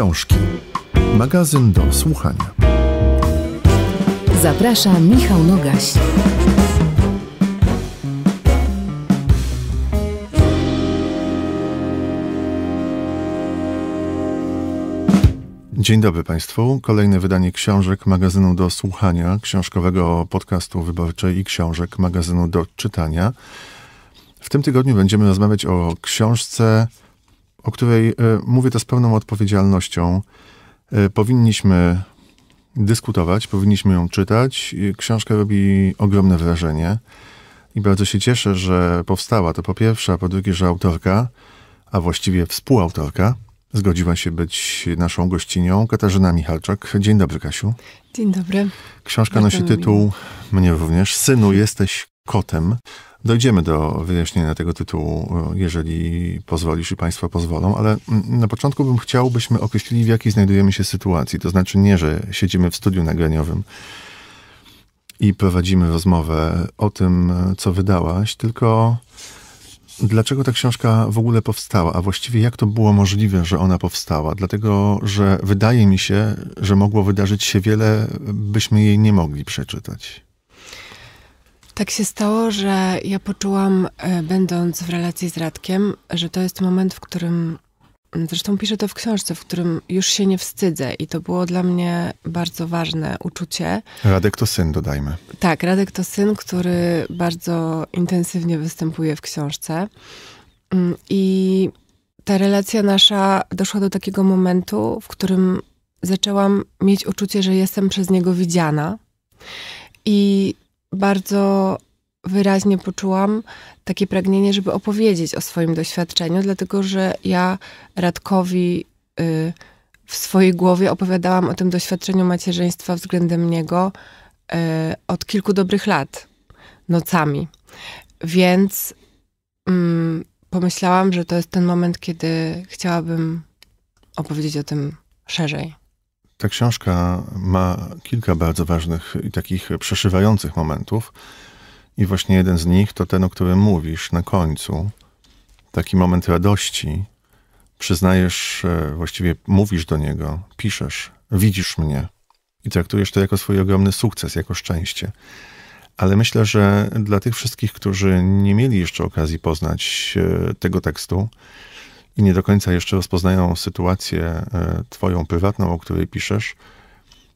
książki. Magazyn do słuchania. Zaprasza Michał Nogaś. Dzień dobry Państwu. Kolejne wydanie książek magazynu do słuchania, książkowego podcastu wyborczej i książek magazynu do czytania. W tym tygodniu będziemy rozmawiać o książce o której e, mówię to z pełną odpowiedzialnością, e, powinniśmy dyskutować, powinniśmy ją czytać. Książka robi ogromne wrażenie i bardzo się cieszę, że powstała. To po pierwsze, a po drugie, że autorka, a właściwie współautorka, zgodziła się być naszą gościnią, Katarzyna Michalczak. Dzień dobry, Kasiu. Dzień dobry. Książka Bardzo nosi tytuł, mnie również, Synu, jesteś kotem. Dojdziemy do wyjaśnienia tego tytułu, e, jeżeli pozwolisz i Państwo pozwolą, ale mm, na początku bym chciał, byśmy określili, w jakiej znajdujemy się sytuacji. To znaczy nie, że siedzimy w studiu nagraniowym i prowadzimy rozmowę o tym, e, co wydałaś, tylko dlaczego ta książka w ogóle powstała, a właściwie jak to było możliwe, że ona powstała. Dlatego, że wydaje mi się, że mogło wydarzyć się wiele, byśmy jej nie mogli przeczytać. Tak się stało, że ja poczułam, e, będąc w relacji z Radkiem, że to jest moment, w którym Zresztą piszę to w książce, w którym już się nie wstydzę i to było dla mnie bardzo ważne uczucie. Radek to syn, dodajmy. Tak, Radek to syn, który bardzo intensywnie występuje w książce. Mm, I ta relacja nasza doszła do takiego momentu, w którym zaczęłam mieć uczucie, że jestem przez niego widziana. I bardzo wyraźnie poczułam takie pragnienie, żeby opowiedzieć o swoim doświadczeniu, dlatego że ja Radkowi y, w swojej głowie opowiadałam o tym doświadczeniu macierzyństwa względem niego y, od kilku dobrych lat, nocami. Więc mm, pomyślałam, że to jest ten moment, kiedy chciałabym opowiedzieć o tym szerzej. Ta książka ma kilka bardzo ważnych i takich przeszywających momentów. I właśnie jeden z nich to ten, o którym mówisz na końcu. Taki moment radości. Przyznajesz, e, właściwie mówisz do niego, piszesz, widzisz mnie i traktujesz to jako swój ogromny sukces, jako szczęście. Ale myślę, że dla tych wszystkich, którzy nie mieli jeszcze okazji poznać e, tego tekstu, i nie do końca jeszcze rozpoznają sytuację e, Twoją prywatną, o której piszesz,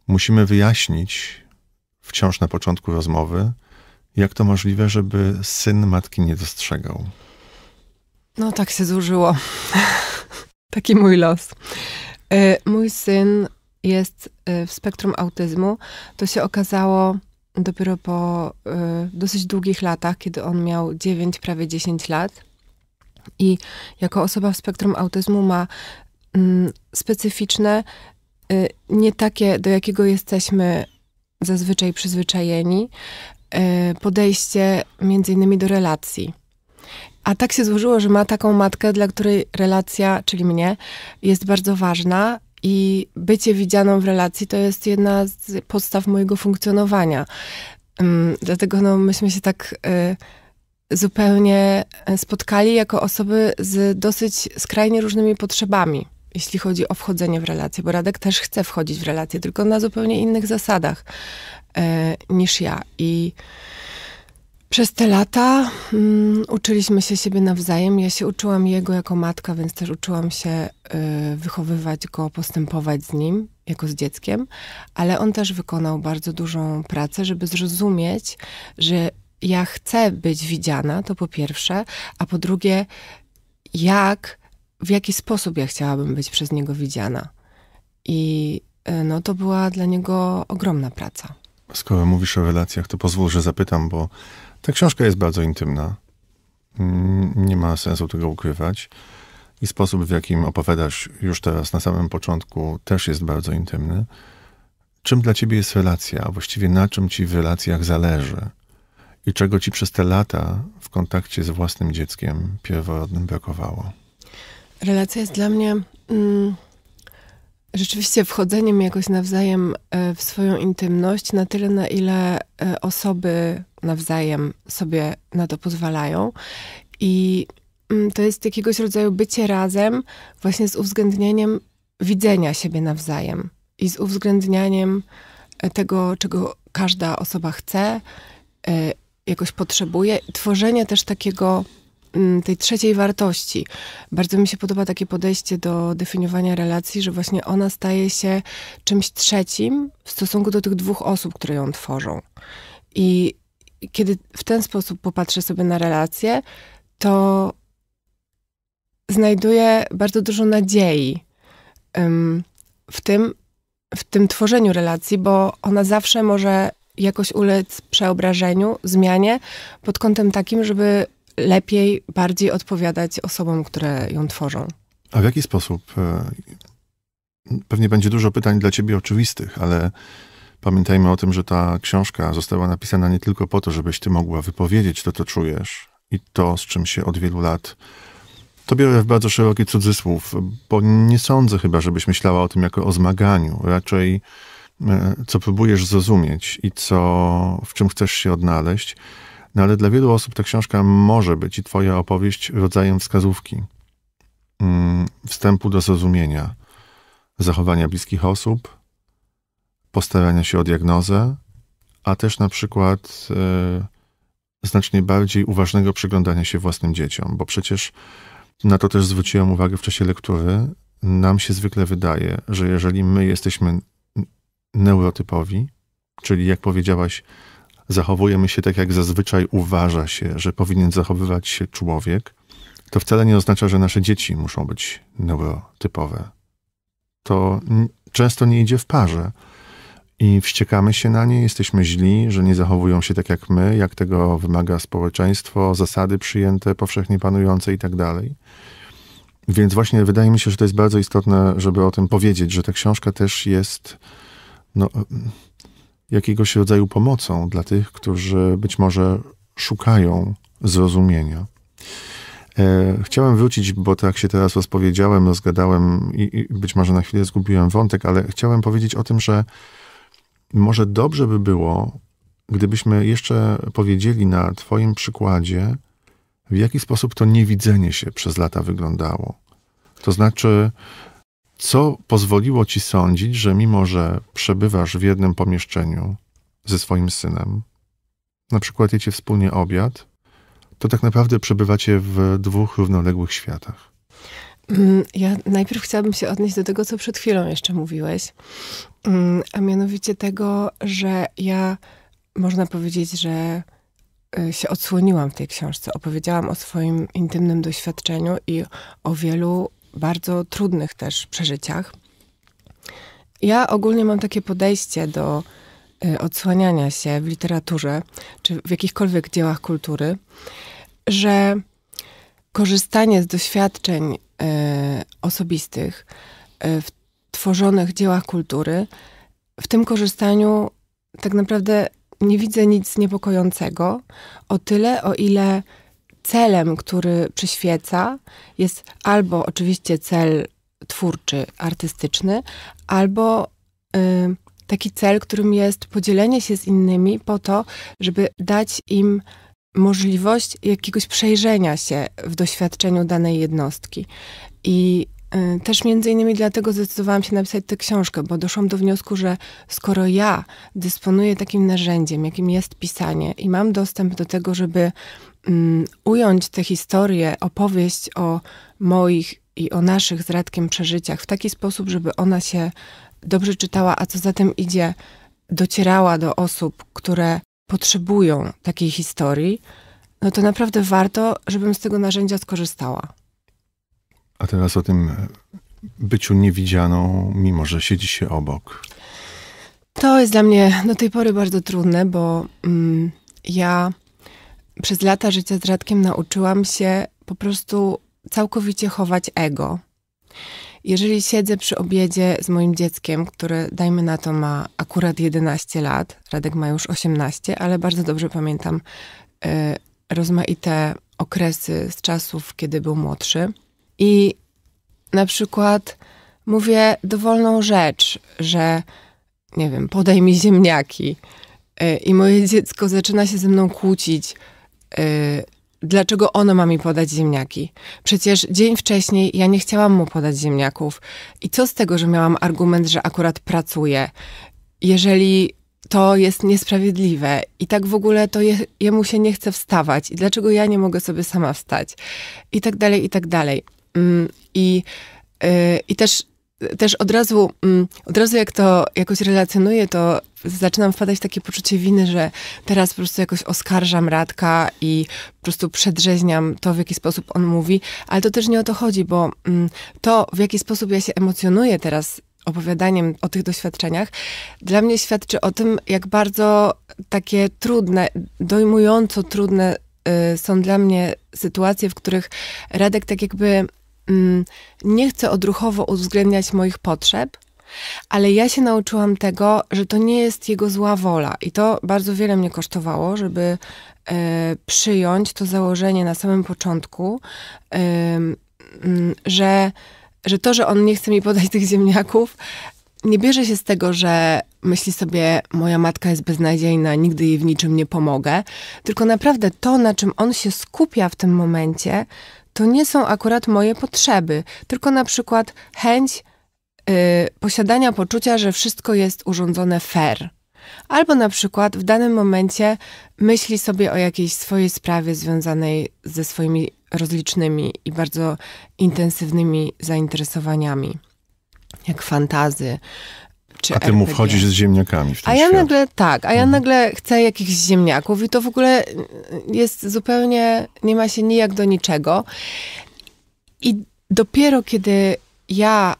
musimy wyjaśnić wciąż na początku rozmowy, jak to możliwe, żeby syn matki nie dostrzegał. No tak się złożyło. Taki mój los. E, mój syn jest e, w spektrum autyzmu. To się okazało dopiero po dosyć długich latach, kiedy on miał 9, prawie 10 lat i jako osoba w spektrum autyzmu ma mm, specyficzne, y, nie takie, do jakiego jesteśmy zazwyczaj przyzwyczajeni, y, podejście między innymi do relacji. A tak się złożyło, że ma taką matkę, dla której relacja, czyli mnie, jest bardzo ważna i bycie widzianą w relacji to jest jedna z podstaw mojego funkcjonowania. Mm, dlatego no, myśmy się tak y, zupełnie e, spotkali jako osoby z dosyć skrajnie różnymi potrzebami, jeśli chodzi o wchodzenie w relacje, bo Radek też chce wchodzić w relacje, tylko na zupełnie innych zasadach e, niż ja. I przez te lata mm, uczyliśmy się siebie nawzajem. Ja się uczyłam jego jako matka, więc też uczyłam się y, wychowywać go, postępować z nim, jako z dzieckiem, ale on też wykonał bardzo dużą pracę, żeby zrozumieć, że ja chcę być widziana, to po pierwsze, a po drugie, jak, w jaki sposób ja chciałabym być przez niego widziana. I e, no, to była dla niego ogromna praca. Skoro mówisz o relacjach, to pozwól, że zapytam, bo ta książka jest bardzo intymna. Mm, nie ma sensu tego ukrywać. I sposób, w jakim opowiadasz już teraz na samym początku, też jest bardzo intymny. Czym dla ciebie jest relacja, a właściwie na czym ci w relacjach zależy? i czego ci przez te lata w kontakcie z własnym dzieckiem pierwotnym brakowało? Relacja jest dla mnie mm, rzeczywiście wchodzeniem jakoś nawzajem e, w swoją intymność, na tyle, na ile e, osoby nawzajem sobie na to pozwalają. I mm, to jest jakiegoś rodzaju bycie razem, właśnie z uwzględnieniem widzenia siebie nawzajem i z uwzględnianiem e, tego, czego każda osoba chce jakoś potrzebuje. Tworzenie też takiego mm, tej trzeciej wartości. Bardzo mi się podoba takie podejście do definiowania relacji, że właśnie ona staje się czymś trzecim w stosunku do tych dwóch osób, które ją tworzą. I kiedy w ten sposób popatrzę sobie na relacje, to znajduję bardzo dużo nadziei w tym, w tym tworzeniu relacji, bo ona zawsze może jakoś ulec przeobrażeniu, zmianie pod kątem takim, żeby lepiej, bardziej odpowiadać osobom, które ją tworzą. A w jaki sposób? E, pewnie będzie dużo pytań dla ciebie oczywistych, ale pamiętajmy o tym, że ta książka została napisana nie tylko po to, żebyś ty mogła wypowiedzieć to, co czujesz i to, z czym się od wielu lat to biorę w bardzo szeroki cudzysłów, bo nie sądzę chyba, żebyś myślała o tym jako o zmaganiu. Raczej E, co próbujesz zrozumieć i co, w czym chcesz się odnaleźć. No ale dla wielu osób ta książka może być i twoja opowieść rodzajem wskazówki, mm, wstępu do zrozumienia zachowania bliskich osób, postarania się o diagnozę, a też na przykład e, znacznie bardziej uważnego przyglądania się własnym dzieciom, bo przecież na to też zwróciłem uwagę w czasie lektury. Nam się zwykle wydaje, że jeżeli my jesteśmy neurotypowi, czyli jak powiedziałaś, zachowujemy się tak, jak zazwyczaj uważa się, że powinien zachowywać się człowiek, to wcale nie oznacza, że nasze dzieci muszą być neurotypowe. To często nie idzie w parze. I wściekamy się na nie, jesteśmy źli, że nie zachowują się tak jak my, jak tego wymaga społeczeństwo, zasady przyjęte, powszechnie panujące i tak dalej. Więc właśnie wydaje mi się, że to jest bardzo istotne, żeby o tym powiedzieć, że ta książka też jest no, e, jakiegoś rodzaju pomocą dla tych, którzy być może szukają zrozumienia. E, chciałem wrócić, bo tak się teraz rozpowiedziałem, rozgadałem i, i być może na chwilę zgubiłem wątek, ale chciałem powiedzieć o tym, że może dobrze by było, gdybyśmy jeszcze powiedzieli na Twoim przykładzie, w jaki sposób to niewidzenie się przez lata wyglądało. To znaczy, co pozwoliło ci sądzić, że mimo, że przebywasz w jednym pomieszczeniu ze swoim synem, na przykład jecie wspólnie obiad, to tak naprawdę przebywacie w dwóch równoległych światach. Mm, ja najpierw chciałabym się odnieść do tego, co przed chwilą jeszcze mówiłeś, mm, a mianowicie tego, że ja można powiedzieć, że y, się odsłoniłam w tej książce. Opowiedziałam o swoim intymnym doświadczeniu i o wielu bardzo trudnych też przeżyciach. Ja ogólnie mam takie podejście do y, odsłaniania się w literaturze czy w jakichkolwiek dziełach kultury, że korzystanie z doświadczeń y, osobistych y, w tworzonych dziełach kultury, w tym korzystaniu tak naprawdę nie widzę nic niepokojącego, o tyle, o ile celem, który przyświeca, jest albo oczywiście cel twórczy, artystyczny, albo y, taki cel, którym jest podzielenie się z innymi po to, żeby dać im możliwość jakiegoś przejrzenia się w doświadczeniu danej jednostki. I E, też między innymi dlatego zdecydowałam się napisać tę książkę, bo doszłam do wniosku, że skoro ja dysponuję takim narzędziem, jakim jest pisanie i mam dostęp do tego, żeby mm, ująć tę historię, opowieść o moich i o naszych z Radkiem przeżyciach w taki sposób, żeby ona się dobrze czytała, a co za tym idzie, docierała do osób, które potrzebują takiej historii, no to naprawdę warto, żebym z tego narzędzia skorzystała. A teraz o tym e, byciu niewidzianą, mimo że siedzi się obok. To jest dla mnie do tej pory bardzo trudne, bo mm, ja przez lata życia z Radkiem nauczyłam się po prostu całkowicie chować ego. Jeżeli siedzę przy obiedzie z moim dzieckiem, które dajmy na to ma akurat 11 lat, Radek ma już 18, ale bardzo dobrze pamiętam y, rozmaite okresy z czasów, kiedy był młodszy i na przykład mówię dowolną rzecz, że nie wiem, podaj mi ziemniaki y, i moje dziecko zaczyna się ze mną kłócić, y, dlaczego ono ma mi podać ziemniaki? Przecież dzień wcześniej ja nie chciałam mu podać ziemniaków. I co z tego, że miałam argument, że akurat pracuję, jeżeli to jest niesprawiedliwe i tak w ogóle to je, jemu się nie chce wstawać i dlaczego ja nie mogę sobie sama wstać i tak dalej, i tak dalej. Mm, I, e, i też, też od razu, mm, od razu jak to jakoś relacjonuję, to zaczynam wpadać w takie poczucie winy, że teraz po prostu jakoś oskarżam Radka i po prostu przedrzeźniam to, w jaki sposób on mówi, ale to też nie o to chodzi, bo mm, to, w jaki sposób ja się emocjonuję teraz opowiadaniem o tych doświadczeniach, dla mnie świadczy o tym, jak bardzo takie trudne, dojmująco trudne y, są dla mnie sytuacje, w których Radek tak jakby Mm, nie chcę odruchowo uwzględniać moich potrzeb, ale ja się nauczyłam tego, że to nie jest jego zła wola. I to bardzo wiele mnie kosztowało, żeby e, przyjąć to założenie na samym początku, mm, że, że to, że on nie chce mi podać tych ziemniaków, nie bierze się z tego, że myśli sobie, moja matka jest beznadziejna, nigdy jej w niczym nie pomogę, tylko naprawdę to, na czym on się skupia w tym momencie, to nie są akurat moje potrzeby, tylko na przykład chęć y, posiadania poczucia, że wszystko jest urządzone fair. Albo na przykład w danym momencie myśli sobie o jakiejś swojej sprawie związanej ze swoimi rozlicznymi i bardzo intensywnymi zainteresowaniami, jak fantazy, a ty RPG. mu wchodzisz z ziemniakami w ten A ja świat. nagle, tak, a ja mhm. nagle chcę jakichś ziemniaków i to w ogóle jest zupełnie, nie ma się nijak do niczego. I dopiero kiedy ja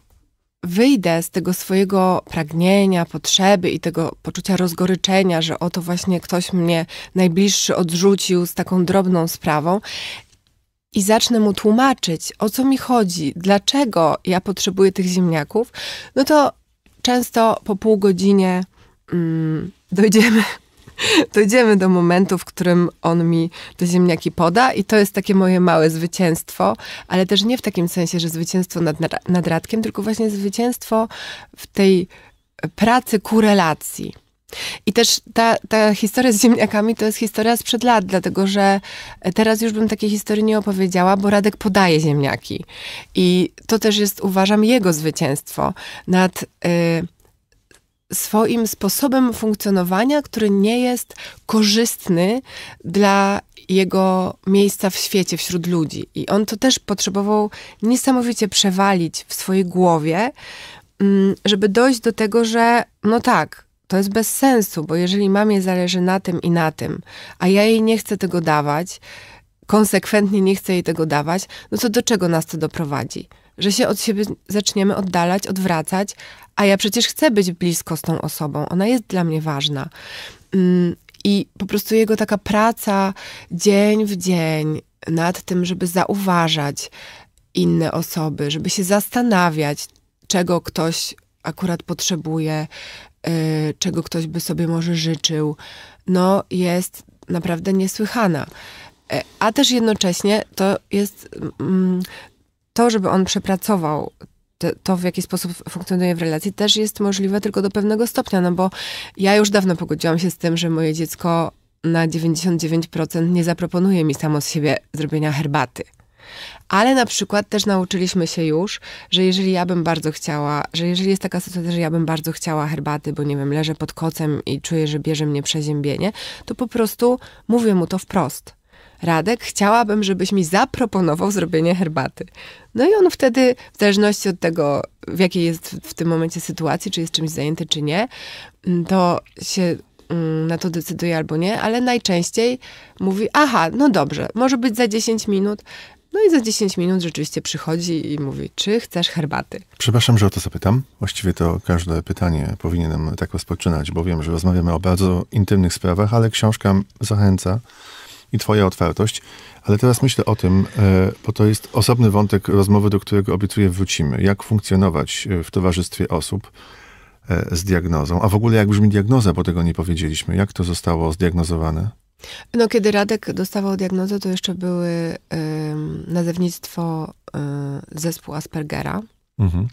wyjdę z tego swojego pragnienia, potrzeby i tego poczucia rozgoryczenia, że oto właśnie ktoś mnie najbliższy odrzucił z taką drobną sprawą. I zacznę mu tłumaczyć, o co mi chodzi, dlaczego ja potrzebuję tych ziemniaków, no to często po pół godzinie mm, dojdziemy dojdziemy do momentu, w którym on mi te ziemniaki poda i to jest takie moje małe zwycięstwo, ale też nie w takim sensie, że zwycięstwo nad, nad Radkiem, tylko właśnie zwycięstwo w tej pracy ku relacji. I też ta, ta historia z ziemniakami to jest historia sprzed lat, dlatego że teraz już bym takiej historii nie opowiedziała, bo Radek podaje ziemniaki. I to też jest, uważam, jego zwycięstwo nad y, swoim sposobem funkcjonowania, który nie jest korzystny dla jego miejsca w świecie, wśród ludzi. I on to też potrzebował niesamowicie przewalić w swojej głowie, mm, żeby dojść do tego, że no tak, to jest bez sensu, bo jeżeli mamie zależy na tym i na tym, a ja jej nie chcę tego dawać, konsekwentnie nie chcę jej tego dawać, no to do czego nas to doprowadzi? Że się od siebie zaczniemy oddalać, odwracać, a ja przecież chcę być blisko z tą osobą, ona jest dla mnie ważna. Mm, I po prostu jego taka praca dzień w dzień nad tym, żeby zauważać inne osoby, żeby się zastanawiać, czego ktoś akurat potrzebuje, Y, czego ktoś by sobie może życzył, no jest naprawdę niesłychana. E, a też jednocześnie to jest mm, to, żeby on przepracował to, w jaki sposób funkcjonuje w relacji, też jest możliwe tylko do pewnego stopnia, no bo ja już dawno pogodziłam się z tym, że moje dziecko na 99% nie zaproponuje mi samo z siebie zrobienia herbaty ale na przykład też nauczyliśmy się już, że jeżeli ja bym bardzo chciała, że jeżeli jest taka sytuacja, że ja bym bardzo chciała herbaty, bo nie wiem, leżę pod kocem i czuję, że bierze mnie przeziębienie, to po prostu mówię mu to wprost. Radek, chciałabym, żebyś mi zaproponował zrobienie herbaty. No i on wtedy, w zależności od tego, w jakiej jest w tym momencie sytuacji, czy jest czymś zajęty, czy nie, mm, to się mm, na to decyduje albo nie, ale najczęściej mówi: Aha, no dobrze, może być za 10 minut, no i za 10 minut rzeczywiście przychodzi i mówi, czy chcesz herbaty? Przepraszam, że o to zapytam. Właściwie to każde pytanie powinienem tak rozpoczynać, bo wiem, że rozmawiamy o bardzo intymnych sprawach, ale książka zachęca i twoja otwartość. Ale teraz myślę o tym, e, bo to jest osobny wątek rozmowy, do którego obiecuję wrócimy. Jak funkcjonować e, w towarzystwie osób, e, z diagnozą. A w ogóle jak brzmi diagnoza, bo tego nie powiedzieliśmy. Jak to zostało zdiagnozowane? No, kiedy Radek dostawał diagnozę, to jeszcze były y, nazewnictwo y, zespół Aspergera. Mhm.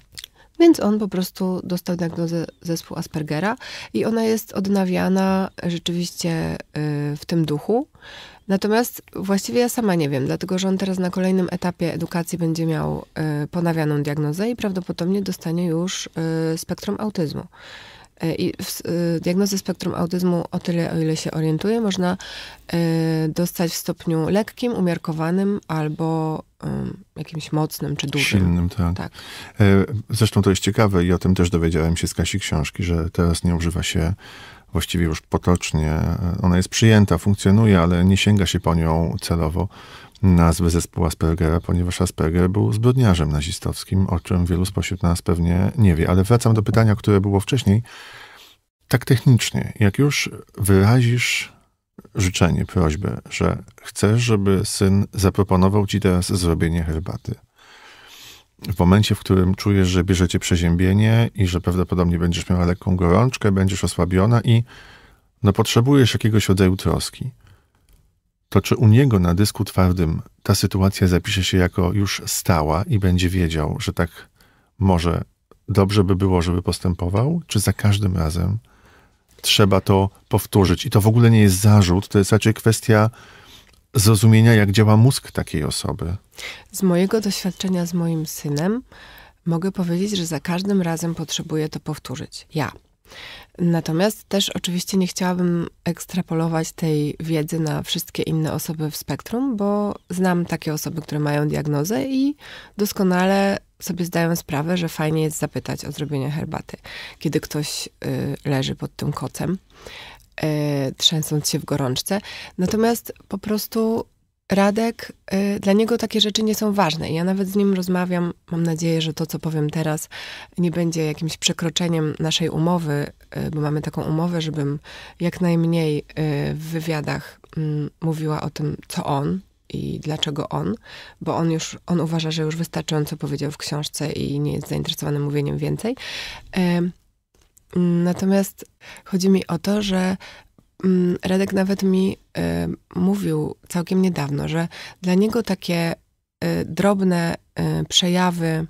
Więc on po prostu dostał diagnozę zespół Aspergera i ona jest odnawiana rzeczywiście e, w tym duchu. Natomiast właściwie ja sama nie wiem, dlatego że on teraz na kolejnym etapie edukacji będzie miał e, ponawianą diagnozę i prawdopodobnie dostanie już spektrum autyzmu. E, I w e, spektrum autyzmu, o tyle, o ile się orientuję, można e, dostać w stopniu lekkim, umiarkowanym albo jakimś mocnym czy dużym. Silnym, tak. tak. Zresztą to jest ciekawe i o tym też dowiedziałem się z Kasi książki, że teraz nie używa się właściwie już potocznie. Ona jest przyjęta, funkcjonuje, ale nie sięga się po nią celowo nazwy zespołu Aspergera, ponieważ Asperger był zbrodniarzem nazistowskim, o czym wielu spośród nas pewnie nie wie. Ale wracam do pytania, które było wcześniej. Tak technicznie, jak już wyrazisz życzenie, prośbę, że chcesz, żeby syn zaproponował ci teraz zrobienie herbaty, w momencie, w którym czujesz, że bierzecie przeziębienie i że prawdopodobnie będziesz miała lekką gorączkę, będziesz osłabiona i no, potrzebujesz jakiegoś rodzaju troski to czy u niego na dysku twardym ta sytuacja zapisze się jako już stała i będzie wiedział, że tak może dobrze by było, żeby postępował, czy za każdym razem trzeba to powtórzyć? I to w ogóle nie jest zarzut, to jest raczej kwestia zrozumienia, jak działa mózg takiej osoby. Z mojego doświadczenia z moim synem mogę powiedzieć, że za każdym razem potrzebuję to powtórzyć. Ja. Natomiast też oczywiście nie chciałabym ekstrapolować tej wiedzy na wszystkie inne osoby w spektrum, bo znam takie osoby, które mają diagnozę i doskonale sobie zdają sprawę, że fajnie jest zapytać o zrobienie herbaty, kiedy ktoś y, leży pod tym kocem, y, trzęsąc się w gorączce. Natomiast po prostu Radek, y, dla niego takie rzeczy nie są ważne. Ja nawet z nim rozmawiam. Mam nadzieję, że to, co powiem teraz, nie będzie jakimś przekroczeniem naszej umowy, y, bo mamy taką umowę, żebym jak najmniej y, w wywiadach mm, mówiła o tym, co on i dlaczego on, bo on już, on uważa, że już wystarczająco powiedział w książce i nie jest zainteresowany mówieniem więcej. Natomiast chodzi mi o to, że Mm, Radek nawet mi y, mówił całkiem niedawno, że dla niego takie y, drobne y, przejawy,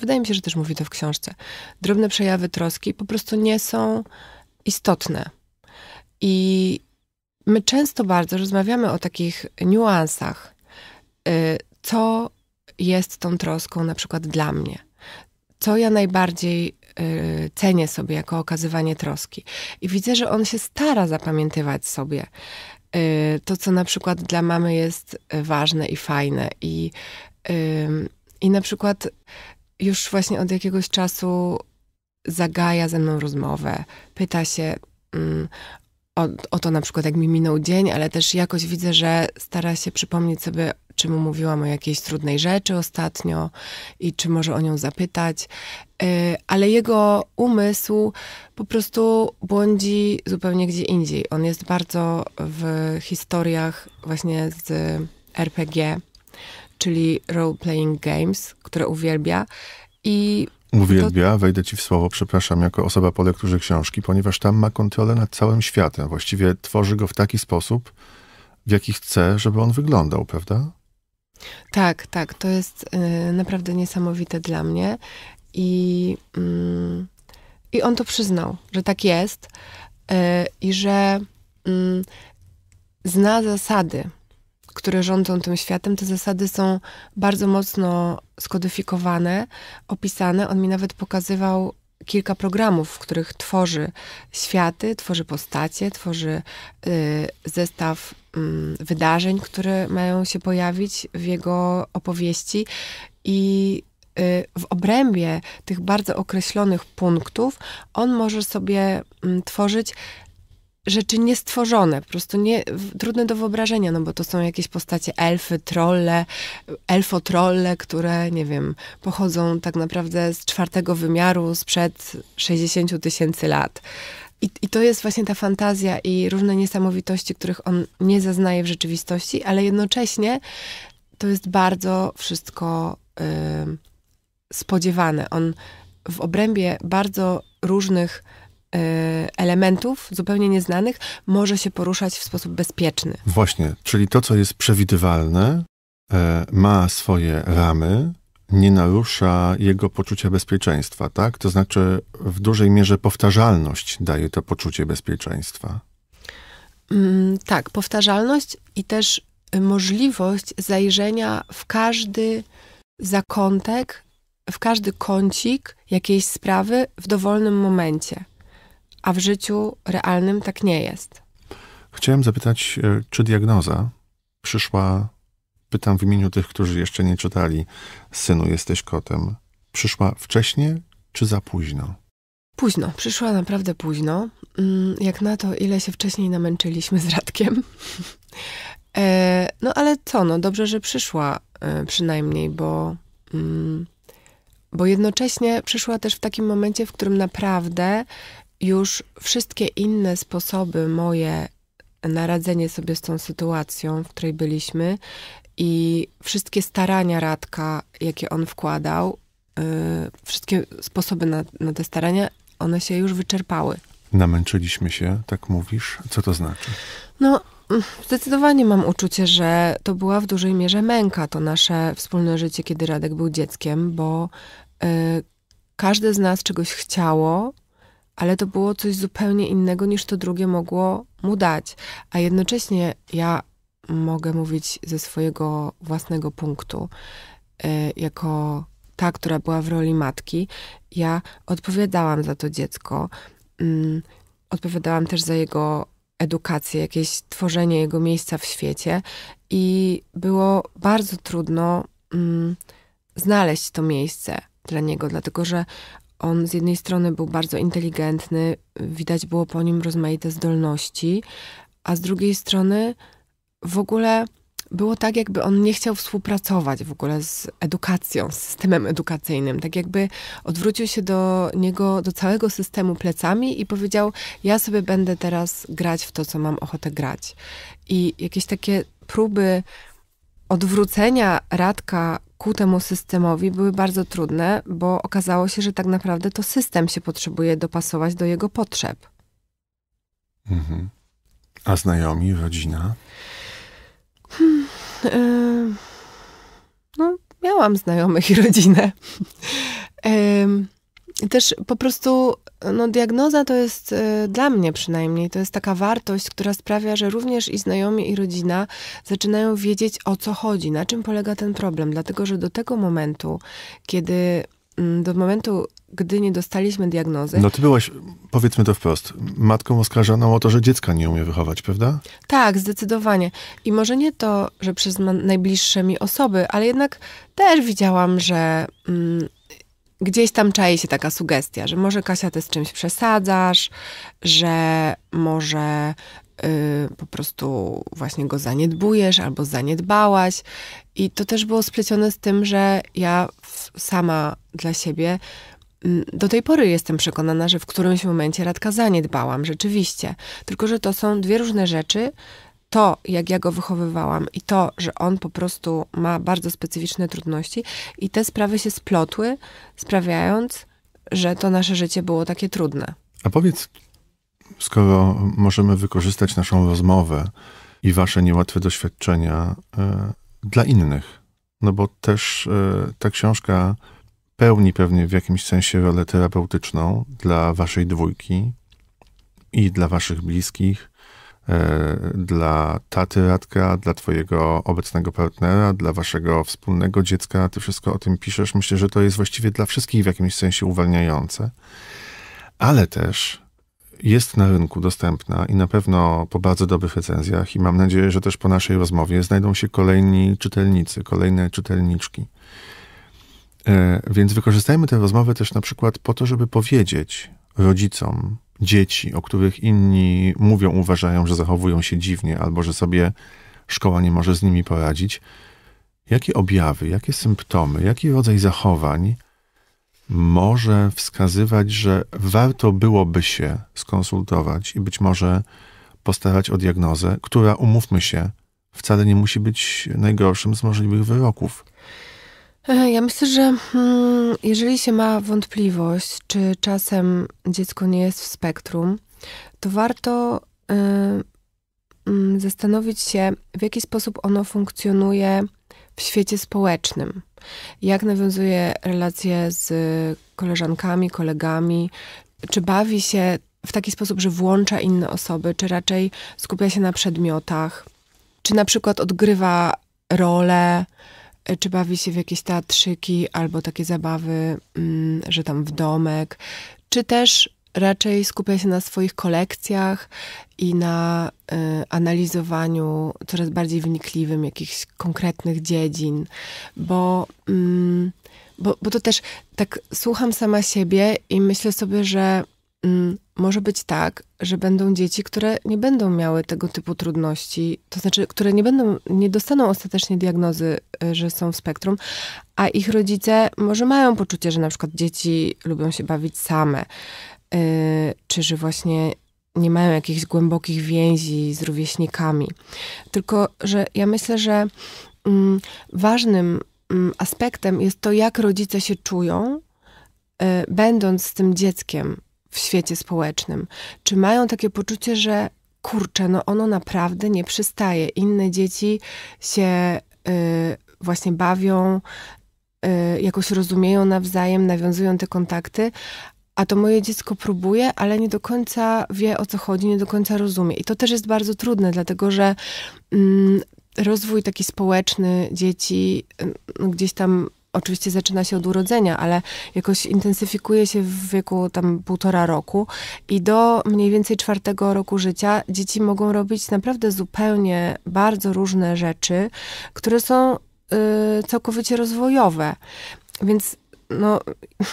wydaje mi się, że też mówi to w książce, drobne przejawy troski po prostu nie są istotne. I my często bardzo rozmawiamy o takich niuansach, co jest tą troską na przykład dla mnie. Co ja najbardziej Y, cenię sobie jako okazywanie troski. I widzę, że on się stara zapamiętywać sobie y, to, co na przykład dla mamy jest y, ważne i fajne. I, i na przykład już właśnie od jakiegoś czasu zagaja ze mną rozmowę, pyta się mm, o, o to na przykład, jak mi minął dzień, ale też jakoś widzę, że stara się przypomnieć sobie czy mu mówiłam o jakiejś trudnej rzeczy ostatnio i czy może o nią zapytać. E, ale jego umysł po prostu błądzi zupełnie gdzie indziej. On jest bardzo w historiach właśnie z RPG, czyli role-playing games, które uwielbia. I Uwielbia, to... wejdę ci w słowo, przepraszam, jako osoba po lekturze książki, ponieważ tam ma kontrolę nad całym światem. Właściwie tworzy go w taki sposób, w jaki chce, żeby on wyglądał, prawda? Tak, tak. To jest y, naprawdę niesamowite dla mnie. I, y, I on to przyznał, że tak jest y, i że mm, zna zasady, które rządzą tym światem. Te zasady są bardzo mocno skodyfikowane, opisane. On mi nawet pokazywał kilka programów, w których tworzy światy, tworzy postacie, tworzy y, zestaw Mm, wydarzeń, które mają się pojawić w jego opowieści i y, w obrębie tych bardzo określonych punktów on może sobie mm, tworzyć rzeczy niestworzone, po prostu nie, trudne do wyobrażenia, no bo to są jakieś postacie elfy, trolle, elfo-trolle, które, nie wiem, pochodzą tak naprawdę z czwartego wymiaru sprzed 60 tysięcy lat. I, I to jest właśnie ta fantazja i różne niesamowitości, których on nie zaznaje w rzeczywistości, ale jednocześnie to jest bardzo wszystko y, spodziewane. On w obrębie bardzo różnych y, elementów, zupełnie nieznanych, może się poruszać w sposób bezpieczny. Właśnie, czyli to, co jest przewidywalne, e, ma swoje ramy, nie narusza jego poczucia bezpieczeństwa, tak? To znaczy w dużej mierze powtarzalność daje to poczucie bezpieczeństwa. Mm, tak, powtarzalność i też możliwość zajrzenia w każdy zakątek, w każdy kącik jakiejś sprawy w dowolnym momencie. A w życiu realnym tak nie jest. Chciałem zapytać, e, czy diagnoza przyszła pytam w imieniu tych, którzy jeszcze nie czytali Synu, jesteś kotem. Przyszła wcześnie czy za późno? Późno, przyszła naprawdę późno. Mm, jak na to, ile się wcześniej namęczyliśmy z Radkiem. E, no ale co, no dobrze, że przyszła e, przynajmniej, bo, mm, bo jednocześnie przyszła też w takim momencie, w którym naprawdę już wszystkie inne sposoby moje na radzenie sobie z tą sytuacją, w której byliśmy, i wszystkie starania Radka, jakie on wkładał, yy, wszystkie sposoby na, na te starania, one się już wyczerpały. Namęczyliśmy się, tak mówisz? Co to znaczy? No, zdecydowanie mam uczucie, że to była w dużej mierze męka, to nasze wspólne życie, kiedy Radek był dzieckiem, bo yy, każde z nas czegoś chciało, ale to było coś zupełnie innego niż to drugie mogło mu dać. A jednocześnie ja mogę mówić ze swojego własnego punktu, e, jako ta, która była w roli matki, ja odpowiadałam za to dziecko. Mm, odpowiadałam też za jego edukację, jakieś tworzenie jego miejsca w świecie i było bardzo trudno mm, znaleźć to miejsce dla niego, dlatego że on z jednej strony był bardzo inteligentny, widać było po nim rozmaite zdolności, a z drugiej strony w ogóle było tak, jakby on nie chciał współpracować w ogóle z edukacją, z systemem edukacyjnym. Tak jakby odwrócił się do niego, do całego systemu plecami i powiedział: Ja sobie będę teraz grać w to, co mam ochotę grać. I jakieś takie próby odwrócenia Radka ku temu systemowi były bardzo trudne, bo okazało się, że tak naprawdę to system się potrzebuje dopasować do jego potrzeb. Mhm. A znajomi, rodzina? Hmm, no, miałam znajomych i rodzinę. też po prostu no, diagnoza to jest e, dla mnie przynajmniej, to jest taka wartość, która sprawia, że również i znajomi, i rodzina zaczynają wiedzieć o co chodzi, na czym polega ten problem, dlatego że do tego momentu, kiedy mm, do momentu, gdy nie dostaliśmy diagnozy. No ty byłaś, powiedzmy to wprost, matką oskarżoną o to, że dziecka nie umie wychować, prawda? Tak, zdecydowanie. I może nie to, że przez najbliższe mi osoby, ale jednak też widziałam, że mm, gdzieś tam czai się taka sugestia, że może Kasia, ty z czymś przesadzasz, że może y, po prostu właśnie go zaniedbujesz albo zaniedbałaś. I to też było splecione z tym, że ja sama dla siebie Y, do tej pory jestem przekonana, że w którymś momencie Radka zaniedbałam, rzeczywiście. Tylko, że to są dwie różne rzeczy. To, jak ja go wychowywałam i to, że on po prostu ma bardzo specyficzne trudności i te sprawy się splotły, sprawiając, że to nasze życie było takie trudne. A powiedz, skoro możemy wykorzystać naszą rozmowę i wasze niełatwe doświadczenia y, dla innych, no bo też y, ta książka pełni pewnie w jakimś sensie rolę terapeutyczną dla waszej dwójki i dla waszych bliskich, e, dla taty Radka, dla twojego obecnego partnera, dla waszego wspólnego dziecka. Ty wszystko o tym piszesz. Myślę, że to jest właściwie dla wszystkich w jakimś sensie uwalniające. Ale też jest na rynku dostępna i na pewno po bardzo dobrych recenzjach i mam nadzieję, że też po naszej rozmowie znajdą się kolejni czytelnicy, kolejne czytelniczki. E, więc wykorzystajmy tę rozmowę też na przykład po to, żeby powiedzieć rodzicom dzieci, o których inni mówią, uważają, że zachowują się dziwnie albo że sobie szkoła nie może z nimi poradzić, jakie objawy, jakie symptomy, jaki rodzaj zachowań może wskazywać, że warto byłoby się skonsultować i być może postarać o diagnozę, która, umówmy się, wcale nie musi być najgorszym z możliwych wyroków. E, ja myślę, że mm, jeżeli się ma wątpliwość, czy czasem dziecko nie jest w spektrum, to warto e, mm, zastanowić się, w jaki sposób ono funkcjonuje w świecie społecznym. Jak nawiązuje relacje z koleżankami, kolegami, czy bawi się w taki sposób, że włącza inne osoby, czy raczej skupia się na przedmiotach, czy na przykład odgrywa rolę czy bawi się w jakieś teatrzyki albo takie zabawy, mm, że tam w domek, czy też raczej skupia się na swoich kolekcjach i na y, analizowaniu coraz bardziej wnikliwym jakichś konkretnych dziedzin, bo, mm, bo, bo to też tak słucham sama siebie i myślę sobie, że mm, może być tak, że będą dzieci, które nie będą miały tego typu trudności, to znaczy, które nie będą, nie dostaną ostatecznie diagnozy, y, że są w spektrum, a ich rodzice może mają poczucie, że na przykład dzieci lubią się bawić same, y, czy że właśnie nie mają jakichś głębokich więzi z rówieśnikami. Tylko, że ja myślę, że mm, ważnym mm, aspektem jest to, jak rodzice się czują, y, będąc z tym dzieckiem w świecie społecznym? Czy mają takie poczucie, że kurczę, no ono naprawdę nie przystaje. Inne dzieci się y, właśnie bawią, y, jakoś rozumieją nawzajem, nawiązują te kontakty, a to moje dziecko próbuje, ale nie do końca wie o co chodzi, nie do końca rozumie. I to też jest bardzo trudne, dlatego że mm, rozwój taki społeczny dzieci y, gdzieś tam oczywiście zaczyna się od urodzenia, ale jakoś intensyfikuje się w wieku tam półtora roku i do mniej więcej czwartego roku życia dzieci mogą robić naprawdę zupełnie bardzo różne rzeczy, które są y, całkowicie rozwojowe. Więc no,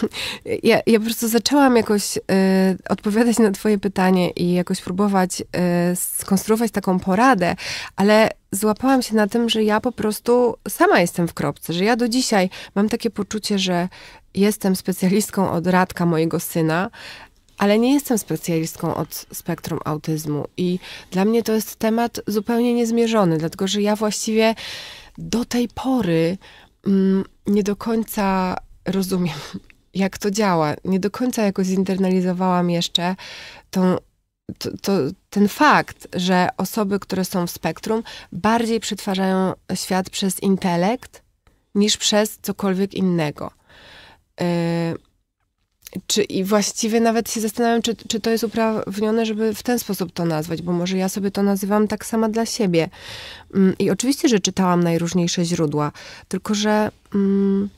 ja, ja, po prostu zaczęłam jakoś y, odpowiadać na Twoje pytanie i jakoś próbować y, skonstruować taką poradę, ale złapałam się na tym, że ja po prostu sama jestem w kropce, że ja do dzisiaj mam takie poczucie, że jestem specjalistką od radka mojego syna, ale nie jestem specjalistką od spektrum autyzmu i dla mnie to jest temat zupełnie niezmierzony, dlatego że ja właściwie do tej pory mm, nie do końca rozumiem, jak to działa. Nie do końca jakoś zinternalizowałam jeszcze tą to, to, ten fakt, że osoby, które są w spektrum, bardziej przetwarzają świat przez intelekt niż przez cokolwiek innego. Yy, czy i właściwie nawet się zastanawiam, czy, czy to jest uprawnione, żeby w ten sposób to nazwać, bo może ja sobie to nazywam tak sama dla siebie. Yy, I oczywiście, że czytałam najróżniejsze źródła, tylko że. Yy,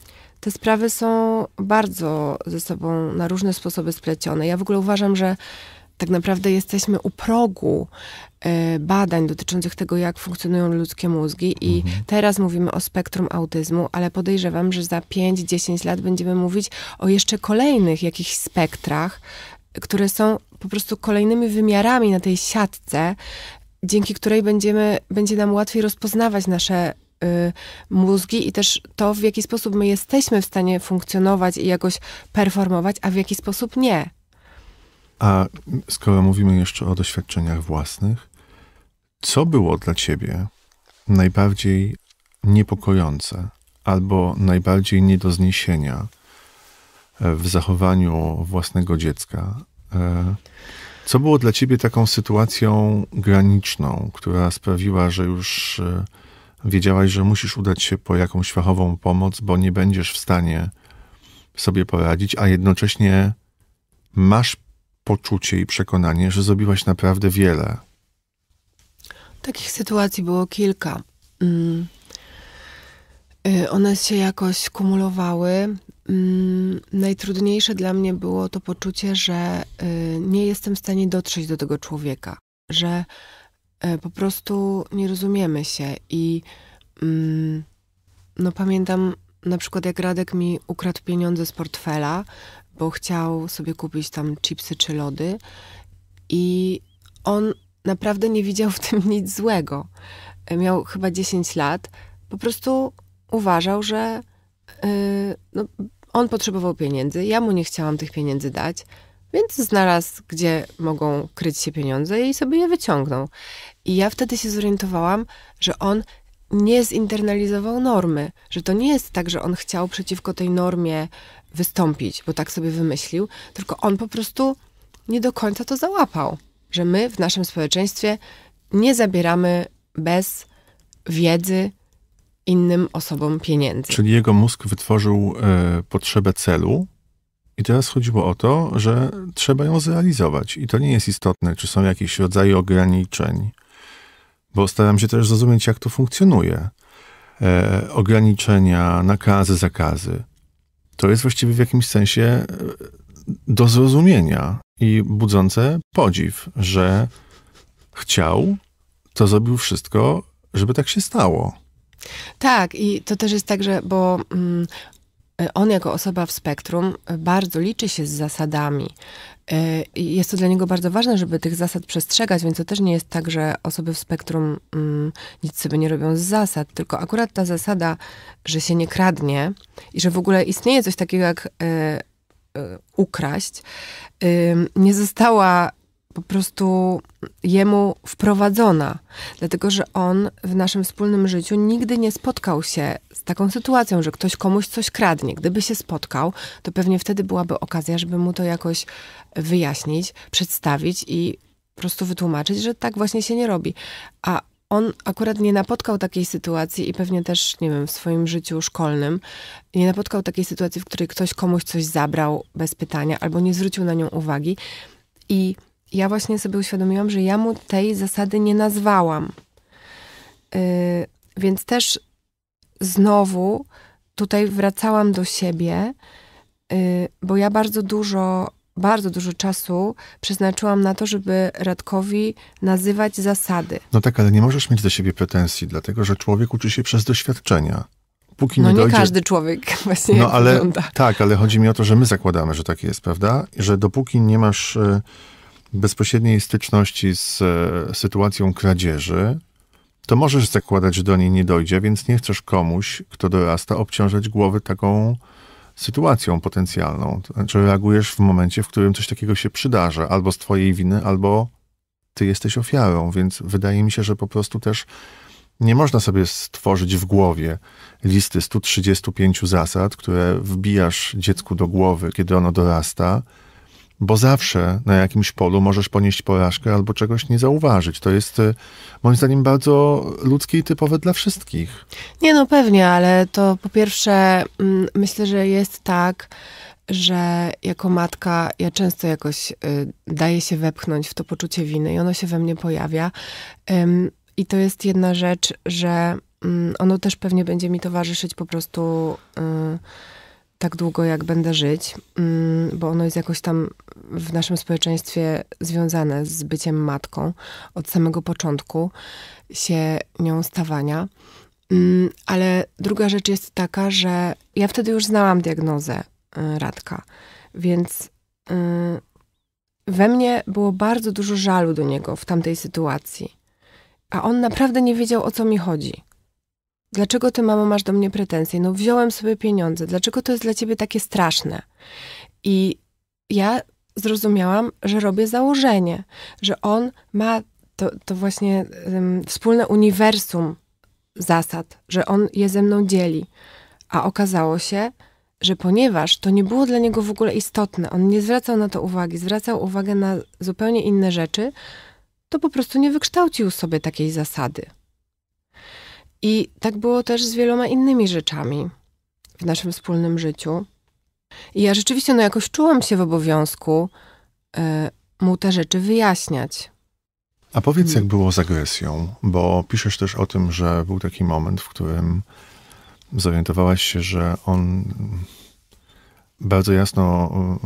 te sprawy są bardzo ze sobą na różne sposoby splecione. Ja w ogóle uważam, że tak naprawdę jesteśmy u progu e, badań dotyczących tego, jak funkcjonują ludzkie mózgi i mhm. teraz mówimy o spektrum autyzmu, ale podejrzewam, że za 5-10 lat będziemy mówić o jeszcze kolejnych jakichś spektrach, które są po prostu kolejnymi wymiarami na tej siatce, dzięki której będziemy, będzie nam łatwiej rozpoznawać nasze y, mózgi i też to, w jaki sposób my jesteśmy w stanie funkcjonować i jakoś performować, a w jaki sposób nie. A skoro mówimy jeszcze o doświadczeniach własnych, co było dla ciebie najbardziej niepokojące albo najbardziej nie do zniesienia e, w zachowaniu własnego dziecka? E, co było dla ciebie taką sytuacją graniczną, która sprawiła, że już e, wiedziałaś, że musisz udać się po jakąś fachową pomoc, bo nie będziesz w stanie sobie poradzić, a jednocześnie masz poczucie i przekonanie, że zrobiłaś naprawdę wiele. Takich sytuacji było kilka. Mm. Y, one się jakoś kumulowały. Mm. Najtrudniejsze dla mnie było to poczucie, że y, nie jestem w stanie dotrzeć do tego człowieka, że y, po prostu nie rozumiemy się. I mm, no, pamiętam na przykład, jak Radek mi ukradł pieniądze z portfela, bo chciał sobie kupić tam chipsy czy lody i on naprawdę nie widział w tym nic złego. Miał chyba 10 lat, po prostu uważał, że yy, no, on potrzebował pieniędzy, ja mu nie chciałam tych pieniędzy dać, więc znalazł, gdzie mogą kryć się pieniądze i sobie je wyciągnął. I ja wtedy się zorientowałam, że on nie zinternalizował normy, że to nie jest tak, że on chciał przeciwko tej normie wystąpić, bo tak sobie wymyślił, tylko on po prostu nie do końca to załapał, że my w naszym społeczeństwie nie zabieramy bez wiedzy innym osobom pieniędzy. Czyli jego mózg wytworzył e, potrzebę celu, i teraz chodziło o to, że trzeba ją zrealizować. I to nie jest istotne, czy są jakieś rodzaje ograniczeń, bo staram się też zrozumieć, jak to funkcjonuje. E, ograniczenia, nakazy, zakazy to jest właściwie w jakimś sensie e, do zrozumienia i budzące podziw, że chciał, to zrobił wszystko, żeby tak się stało. Tak, i to też jest tak, że bo mm, e, on jako osoba w spektrum bardzo liczy się z zasadami, E, jest to dla niego bardzo ważne, żeby tych zasad przestrzegać, więc to też nie jest tak, że osoby w spektrum mm, nic sobie nie robią z zasad, tylko akurat ta zasada, że się nie kradnie i że w ogóle istnieje coś takiego jak y, y, ukraść, y, nie została po prostu jemu wprowadzona, dlatego że on w naszym wspólnym życiu nigdy nie spotkał się z taką sytuacją, że ktoś komuś coś kradnie. Gdyby się spotkał, to pewnie wtedy byłaby okazja, żeby mu to jakoś wyjaśnić, przedstawić i po prostu wytłumaczyć, że tak właśnie się nie robi. A on akurat nie napotkał takiej sytuacji i pewnie też, nie wiem, w swoim życiu szkolnym nie napotkał takiej sytuacji, w której ktoś komuś coś zabrał bez pytania albo nie zwrócił na nią uwagi. I ja właśnie sobie uświadomiłam, że ja mu tej zasady nie nazwałam. Y, więc też znowu tutaj wracałam do siebie, y, bo ja bardzo dużo, bardzo dużo czasu przeznaczyłam na to, żeby Radkowi nazywać zasady. No tak, ale nie możesz mieć do siebie pretensji, dlatego że człowiek uczy się przez doświadczenia. Póki no nie, nie dojdzie... każdy człowiek właśnie no, ale, wygląda. Tak, ale chodzi mi o to, że my zakładamy, że tak jest, prawda? Że dopóki nie masz... Y, bezpośredniej styczności z e, sytuacją kradzieży, to możesz zakładać, że do niej nie dojdzie, więc nie chcesz komuś, kto dorasta, obciążać głowy taką sytuacją potencjalną. To znaczy reagujesz w momencie, w którym coś takiego się przydarza, albo z twojej winy, albo ty jesteś ofiarą, więc wydaje mi się, że po prostu też nie można sobie stworzyć w głowie listy 135 zasad, które wbijasz dziecku do głowy, kiedy ono dorasta, bo zawsze na jakimś polu możesz ponieść porażkę albo czegoś nie zauważyć. To jest y, moim zdaniem bardzo ludzkie i typowe dla wszystkich. Nie, no pewnie, ale to po pierwsze mm, myślę, że jest tak, że jako matka ja często jakoś y, daję się wepchnąć w to poczucie winy i ono się we mnie pojawia. I to jest jedna rzecz, że mm, ono też pewnie będzie mi towarzyszyć po prostu y, tak długo, jak będę żyć, mm, bo ono jest jakoś tam w naszym społeczeństwie związane z byciem matką od samego początku się nią stawania. Mm, ale druga rzecz jest taka, że ja wtedy już znałam diagnozę y, Radka, więc y, we mnie było bardzo dużo żalu do niego w tamtej sytuacji. A on naprawdę nie wiedział, o co mi chodzi. Dlaczego ty, mamo, masz do mnie pretensje? No wziąłem sobie pieniądze. Dlaczego to jest dla ciebie takie straszne? I ja zrozumiałam, że robię założenie, że on ma to, to właśnie um, wspólne uniwersum zasad, że on je ze mną dzieli. A okazało się, że ponieważ to nie było dla niego w ogóle istotne, on nie zwracał na to uwagi, zwracał uwagę na zupełnie inne rzeczy, to po prostu nie wykształcił sobie takiej zasady. I tak było też z wieloma innymi rzeczami w naszym wspólnym życiu. I ja rzeczywiście no jakoś czułam się w obowiązku y, mu te rzeczy wyjaśniać. A powiedz, jak było z agresją, bo piszesz też o tym, że był taki moment, w którym zorientowałaś się, że on bardzo jasno mm,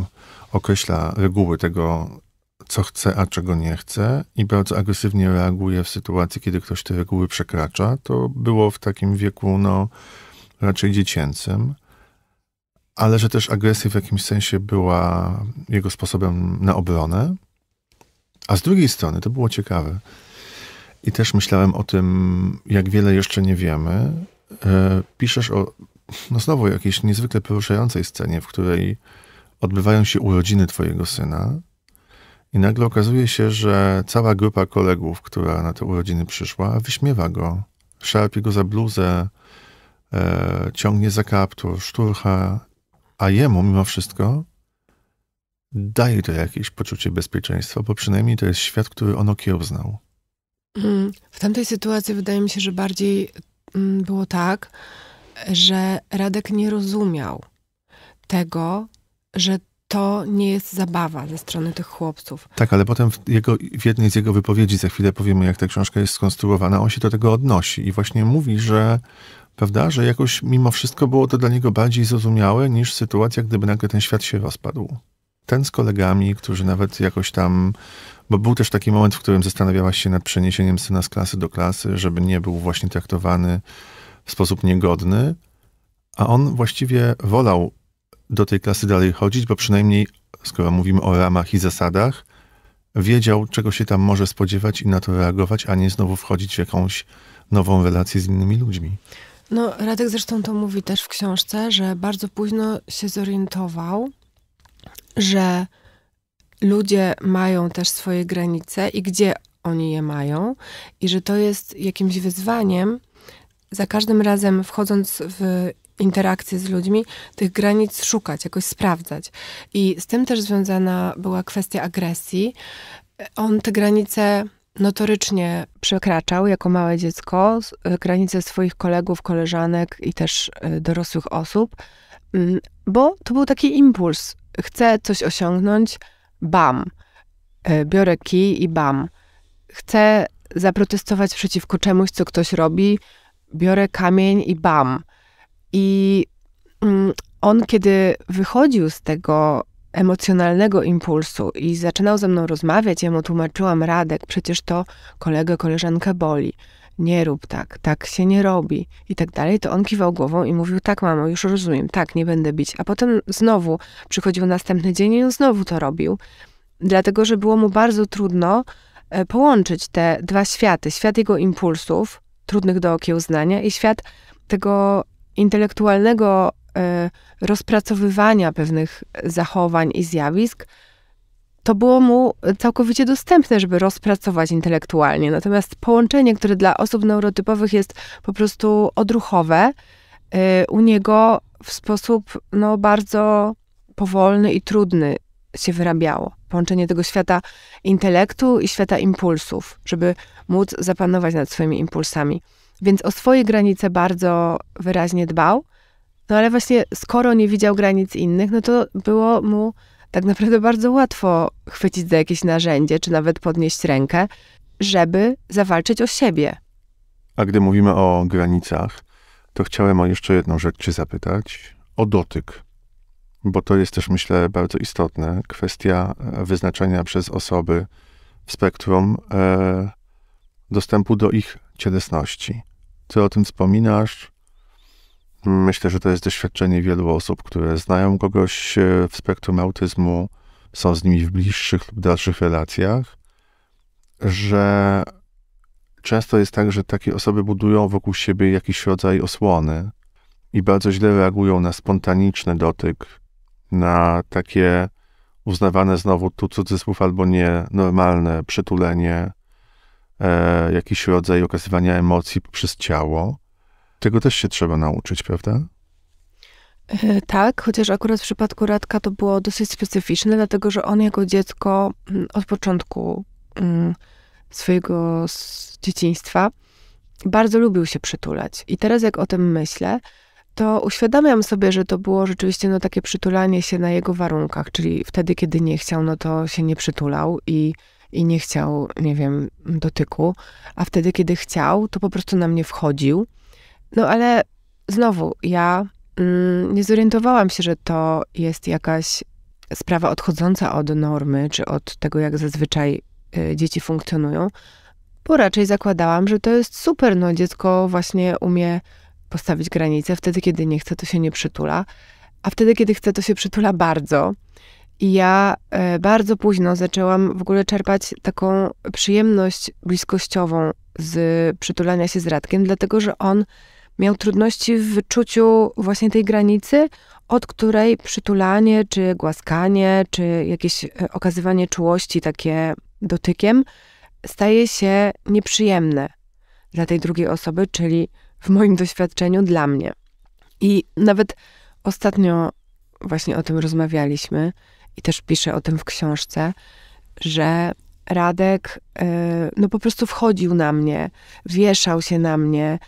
określa reguły tego, co chce, a czego nie chce i bardzo agresywnie reaguje w sytuacji, kiedy ktoś te reguły przekracza. To było w takim wieku, no, raczej dziecięcym, ale że też agresja w jakimś sensie była jego sposobem na obronę. A z drugiej strony to było ciekawe. I też myślałem o tym, jak wiele jeszcze nie wiemy. E, piszesz o, no znowu, jakiejś niezwykle poruszającej scenie, w której odbywają się urodziny twojego syna i nagle okazuje się, że cała grupa kolegów, która na te urodziny przyszła, wyśmiewa go, szarpie go za bluzę, e, ciągnie za kaptur, szturcha, a jemu mimo wszystko daje to jakieś poczucie bezpieczeństwa, bo przynajmniej to jest świat, który on okiełznał. Mhm. W tamtej sytuacji wydaje mi się, że bardziej mm, było tak, że Radek nie rozumiał tego, że to nie jest zabawa ze strony tych chłopców. Tak, ale potem w, jego, w jednej z jego wypowiedzi, za chwilę powiemy, jak ta książka jest skonstruowana, on się do tego odnosi i właśnie mówi, że prawda, że jakoś mimo wszystko było to dla niego bardziej zrozumiałe niż sytuacja, gdyby nagle ten świat się rozpadł. Ten z kolegami, którzy nawet jakoś tam, bo był też taki moment, w którym zastanawiałaś się nad przeniesieniem syna z klasy do klasy, żeby nie był właśnie traktowany w sposób niegodny, a on właściwie wolał do tej klasy dalej chodzić, bo przynajmniej, skoro mówimy o ramach i zasadach, wiedział, czego się tam może spodziewać i na to reagować, a nie znowu wchodzić w jakąś nową relację z innymi ludźmi. No, Radek zresztą to mówi też w książce, że bardzo późno się zorientował, że ludzie mają też swoje granice i gdzie oni je mają, i że to jest jakimś wyzwaniem. Za każdym razem wchodząc w interakcje z ludźmi, tych granic szukać, jakoś sprawdzać. I z tym też związana była kwestia agresji. On te granice notorycznie przekraczał jako małe dziecko e, granice swoich kolegów, koleżanek i też e, dorosłych osób, mm, bo to był taki impuls. Chcę coś osiągnąć, bam. E, biorę kij i bam. Chcę zaprotestować przeciwko czemuś, co ktoś robi, biorę kamień i bam. I mm, on, kiedy wychodził z tego emocjonalnego impulsu i zaczynał ze mną rozmawiać, ja mu tłumaczyłam, Radek, przecież to kolegę, koleżankę boli, nie rób tak, tak się nie robi i tak dalej, to on kiwał głową i mówił, tak mamo, już rozumiem, tak, nie będę bić. A potem znowu przychodził następny dzień i on znowu to robił, dlatego, że było mu bardzo trudno e, połączyć te dwa światy, świat jego impulsów, trudnych do okiełznania i świat tego intelektualnego e, rozpracowywania pewnych zachowań i zjawisk, to było mu całkowicie dostępne, żeby rozpracować intelektualnie. Natomiast połączenie, które dla osób neurotypowych jest po prostu odruchowe, e, u niego w sposób no, bardzo powolny i trudny się wyrabiało. Połączenie tego świata intelektu i świata impulsów, żeby móc zapanować nad swoimi impulsami. Więc o swoje granice bardzo wyraźnie dbał. No ale właśnie skoro nie widział granic innych, no to było mu tak naprawdę bardzo łatwo chwycić za jakieś narzędzie, czy nawet podnieść rękę, żeby zawalczyć o siebie. A gdy mówimy o granicach, to chciałem o jeszcze jedną rzecz Cię zapytać o dotyk. Bo to jest też, myślę, bardzo istotne. Kwestia e, wyznaczenia przez osoby w spektrum e, dostępu do ich cielesności. Ty o tym wspominasz. Myślę, że to jest doświadczenie wielu osób, które znają kogoś e, w spektrum autyzmu, są z nimi w bliższych lub dalszych relacjach, że często jest tak, że takie osoby budują wokół siebie jakiś rodzaj osłony i bardzo źle reagują na spontaniczny dotyk, na takie uznawane znowu tu cudzysłów albo nie normalne przytulenie, e, jakiś rodzaj okazywania emocji przez ciało. Tego też się trzeba nauczyć, prawda? E, tak, chociaż akurat w przypadku Radka to było dosyć specyficzne, dlatego że on jako dziecko mm, od początku mm, swojego dzieciństwa bardzo lubił się przytulać. I teraz jak o tym myślę, to uświadamiam sobie, że to było rzeczywiście no, takie przytulanie się na jego warunkach, czyli wtedy, kiedy nie chciał, no to się nie przytulał i i nie chciał, nie wiem, dotyku, a wtedy, kiedy chciał, to po prostu na mnie wchodził. No ale znowu, ja mm, nie zorientowałam się, że to jest jakaś sprawa odchodząca od normy, czy od tego, jak zazwyczaj y, dzieci funkcjonują, bo raczej zakładałam, że to jest super, no dziecko właśnie umie postawić granice, wtedy, kiedy nie chce, to się nie przytula, a wtedy, kiedy chce, to się przytula bardzo. I ja e, bardzo późno zaczęłam w ogóle czerpać taką przyjemność bliskościową z przytulania się z Radkiem, dlatego że on miał trudności w wyczuciu właśnie tej granicy, od której przytulanie, czy głaskanie, czy jakieś e, okazywanie czułości takie dotykiem staje się nieprzyjemne dla tej drugiej osoby, czyli w moim doświadczeniu dla mnie. I nawet ostatnio właśnie o tym rozmawialiśmy, i też piszę o tym w książce, że Radek y, no po prostu wchodził na mnie, wieszał się na mnie,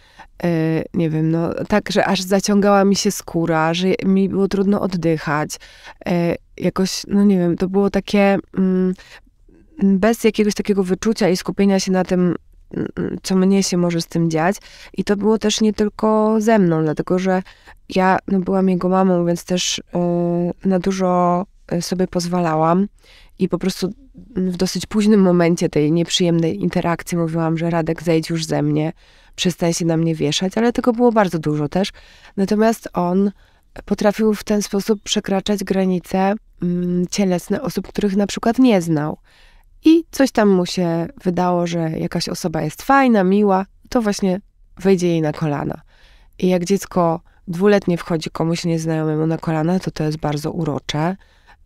y, nie wiem, no tak, że aż zaciągała mi się skóra, że mi było trudno oddychać. Y, jakoś, no nie wiem, to było takie mm, bez jakiegoś takiego wyczucia i skupienia się na tym, mm, co mnie się może z tym dziać. I to było też nie tylko ze mną, dlatego że ja no, byłam jego mamą, więc też na dużo E, sobie pozwalałam i po prostu w dosyć późnym momencie tej nieprzyjemnej interakcji mówiłam, że Radek zejdź już ze mnie, przestań się na mnie wieszać, ale tego było bardzo dużo też. Natomiast on potrafił w ten sposób przekraczać granice mm, cielesne osób, których na przykład nie znał. I coś tam mu się wydało, że jakaś osoba jest fajna, miła, to właśnie wejdzie jej na kolana. I jak dziecko dwuletnie wchodzi komuś nieznajomemu na kolana, to to jest bardzo urocze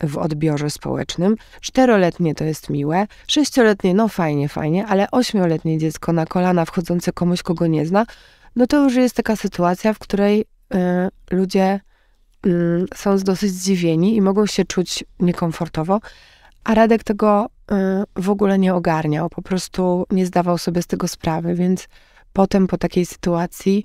w odbiorze społecznym. Czteroletnie to jest miłe, sześcioletnie no fajnie, fajnie, ale ośmioletnie dziecko na kolana wchodzące komuś, kogo nie zna, no to już jest taka sytuacja, w której y, ludzie y, są dosyć zdziwieni i mogą się czuć niekomfortowo, a Radek tego y, w ogóle nie ogarniał, po prostu nie zdawał sobie z tego sprawy, więc potem po takiej sytuacji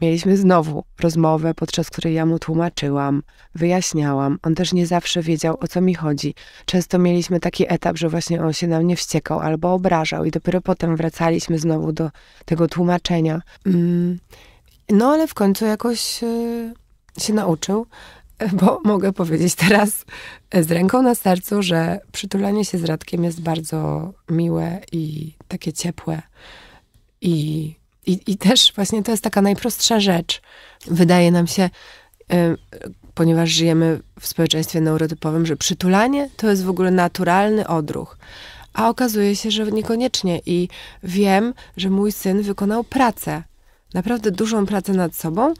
Mieliśmy znowu rozmowę, podczas której ja mu tłumaczyłam, wyjaśniałam. On też nie zawsze wiedział, o co mi chodzi. Często mieliśmy taki etap, że właśnie on się na mnie wściekał albo obrażał, i dopiero potem wracaliśmy znowu do tego tłumaczenia. Mm. No ale w końcu jakoś e, się nauczył, e, bo mogę powiedzieć teraz e, z ręką na sercu, że przytulanie się z Radkiem jest bardzo miłe i takie ciepłe. I i, I też właśnie to jest taka najprostsza rzecz. Wydaje nam się, y, ponieważ żyjemy w społeczeństwie neurotypowym, że przytulanie to jest w ogóle naturalny odruch. A okazuje się, że niekoniecznie. I wiem, że mój syn wykonał pracę, naprawdę dużą pracę nad sobą,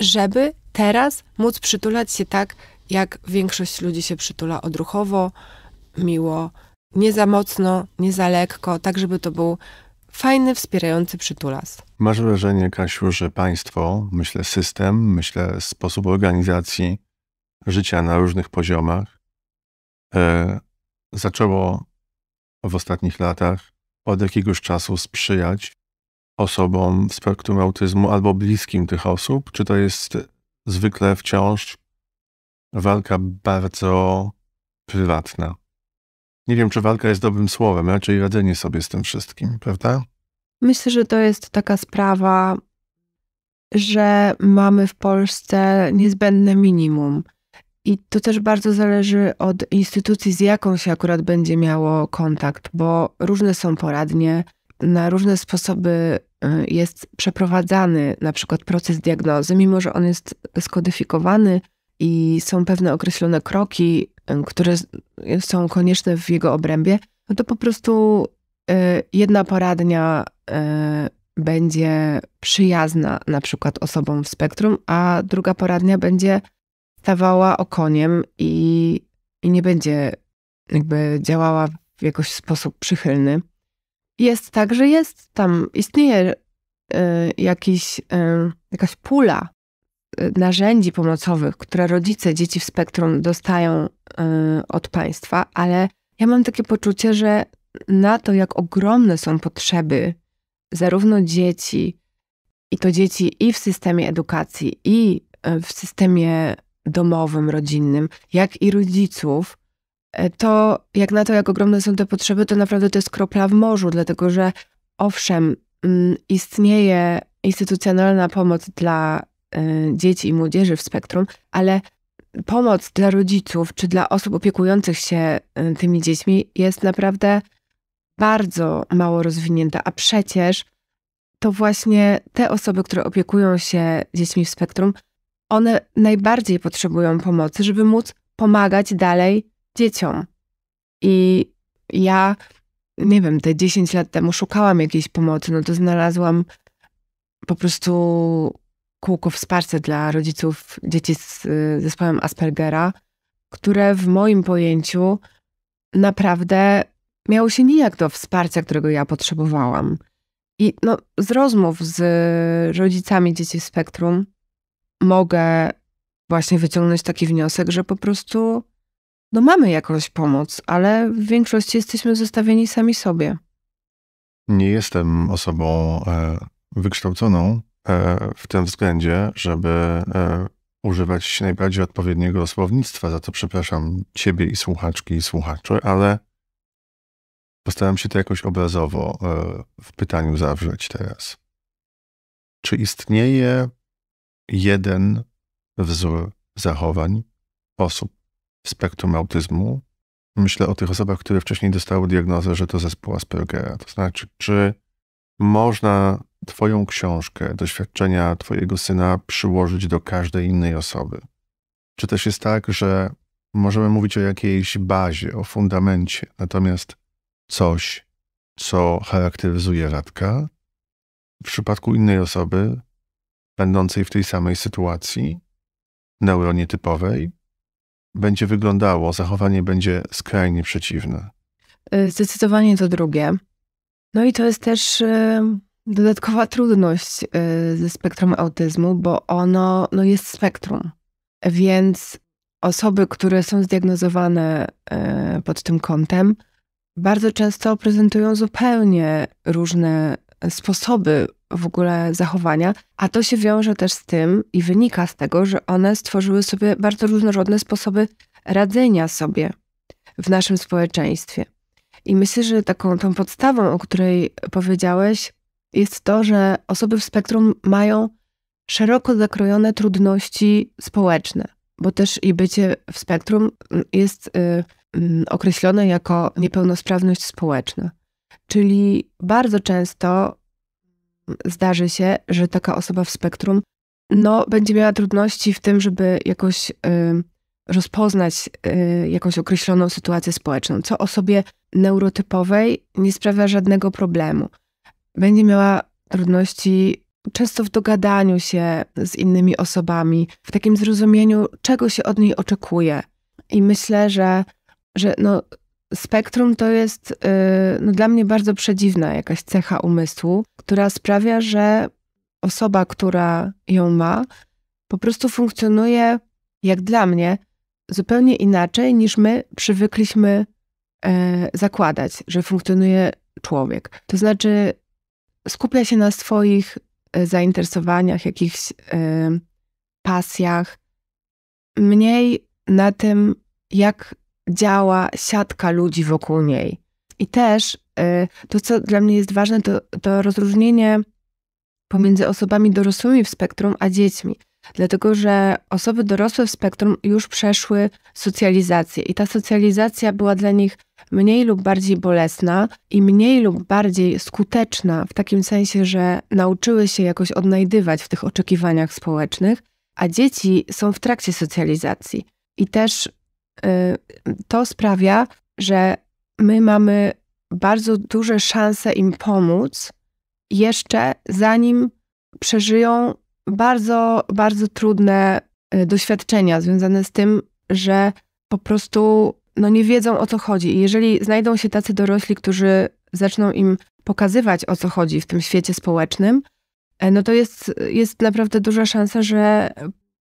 żeby teraz móc przytulać się tak, jak większość ludzi się przytula odruchowo, miło, nie za mocno, nie za lekko, tak żeby to był fajny, wspierający przytulas. Masz wrażenie, Kasiu, że państwo, myślę system, myślę sposób organizacji życia na różnych poziomach, e, zaczęło w ostatnich latach od jakiegoś czasu sprzyjać osobom w spektrum autyzmu albo bliskim tych osób? Czy to jest zwykle wciąż walka bardzo prywatna? nie wiem, czy walka jest dobrym słowem, raczej radzenie sobie z tym wszystkim, prawda? Myślę, że to jest taka sprawa, że mamy w Polsce niezbędne minimum. I to też bardzo zależy od instytucji, z jaką się akurat będzie miało kontakt, bo różne są poradnie, na różne sposoby y, jest przeprowadzany na przykład proces diagnozy, mimo że on jest skodyfikowany i są pewne określone kroki, które są konieczne w jego obrębie, no to po prostu e, jedna poradnia e, będzie przyjazna na przykład osobom w spektrum, a druga poradnia będzie stawała okoniem i, i nie będzie jakby działała w jakiś sposób przychylny. Jest tak, że jest tam, istnieje y, jakiś, y, jakaś pula narzędzi pomocowych, które rodzice dzieci w spektrum dostają y, od państwa, ale ja mam takie poczucie, że na to, jak ogromne są potrzeby zarówno dzieci, i to dzieci i w systemie edukacji, i y, w systemie domowym, rodzinnym, jak i rodziców, y, to jak na to, jak ogromne są te potrzeby, to naprawdę to jest kropla w morzu, dlatego że owszem, mm, istnieje instytucjonalna pomoc dla E, dzieci i młodzieży w spektrum, ale pomoc dla rodziców czy dla osób opiekujących się e, tymi dziećmi jest naprawdę bardzo mało rozwinięta, a przecież to właśnie te osoby, które opiekują się dziećmi w spektrum, one najbardziej potrzebują pomocy, żeby móc pomagać dalej dzieciom. I ja, nie wiem, te 10 lat temu szukałam jakiejś pomocy, no to znalazłam po prostu kółko wsparcia dla rodziców dzieci z y, zespołem Aspergera, które w moim pojęciu naprawdę miało się nijak do wsparcia, którego ja potrzebowałam. I no, z rozmów z rodzicami dzieci spektrum mogę właśnie wyciągnąć taki wniosek, że po prostu no mamy jakąś pomoc, ale w większości jesteśmy zostawieni sami sobie. Nie jestem osobą e, wykształconą, E, w tym względzie, żeby e, używać najbardziej odpowiedniego słownictwa. Za to przepraszam ciebie i słuchaczki i słuchaczy, ale postaram się to jakoś obrazowo e, w pytaniu zawrzeć teraz. Czy istnieje jeden wzór zachowań osób w spektrum autyzmu? Myślę o tych osobach, które wcześniej dostały diagnozę, że to zespół Aspergera. To znaczy, czy można Twoją książkę, doświadczenia Twojego syna przyłożyć do każdej innej osoby? Czy też jest tak, że możemy mówić o jakiejś bazie, o fundamencie, natomiast coś, co charakteryzuje Radka, w przypadku innej osoby, będącej w tej samej sytuacji, neuronietypowej, będzie wyglądało, zachowanie będzie skrajnie przeciwne? Y, zdecydowanie to drugie. No i to jest też e, dodatkowa trudność e, ze spektrum autyzmu, bo ono no jest spektrum. Więc osoby, które są zdiagnozowane e, pod tym kątem, bardzo często prezentują zupełnie różne sposoby w ogóle zachowania, a to się wiąże też z tym i wynika z tego, że one stworzyły sobie bardzo różnorodne sposoby radzenia sobie w naszym społeczeństwie. I myślę, że taką tą podstawą, o której powiedziałeś, jest to, że osoby w spektrum mają szeroko zakrojone trudności społeczne, bo też i bycie w spektrum jest y, mm, określone jako niepełnosprawność społeczna. Czyli bardzo często zdarzy się, że taka osoba w spektrum no, będzie miała trudności w tym, żeby jakoś y, rozpoznać y, jakąś określoną sytuację społeczną, co o sobie neurotypowej nie sprawia żadnego problemu. Będzie miała trudności często w dogadaniu się z innymi osobami, w takim zrozumieniu, czego się od niej oczekuje. I myślę, że, że no, spektrum to jest yy, no, dla mnie bardzo przedziwna jakaś cecha umysłu, która sprawia, że osoba, która ją ma, po prostu funkcjonuje, jak dla mnie, zupełnie inaczej niż my przywykliśmy E, zakładać, że funkcjonuje człowiek. To znaczy, skupia się na swoich e, zainteresowaniach, jakichś e, pasjach, mniej na tym, jak działa siatka ludzi wokół niej. I też to, co dla mnie jest ważne, to, to rozróżnienie pomiędzy osobami dorosłymi w spektrum a dziećmi. Dlatego, że osoby dorosłe w spektrum już przeszły socjalizację i ta socjalizacja była dla nich mniej lub bardziej bolesna i mniej lub bardziej skuteczna, w takim sensie, że nauczyły się jakoś odnajdywać w tych oczekiwaniach społecznych, a dzieci są w trakcie socjalizacji. I też yy, to sprawia, że my mamy bardzo duże szanse im pomóc jeszcze zanim przeżyją bardzo, bardzo trudne y, doświadczenia związane z tym, że po prostu no nie wiedzą o co chodzi. I jeżeli znajdą się tacy dorośli, którzy zaczną im pokazywać o co chodzi w tym świecie społecznym, e, no to jest, jest naprawdę duża szansa, że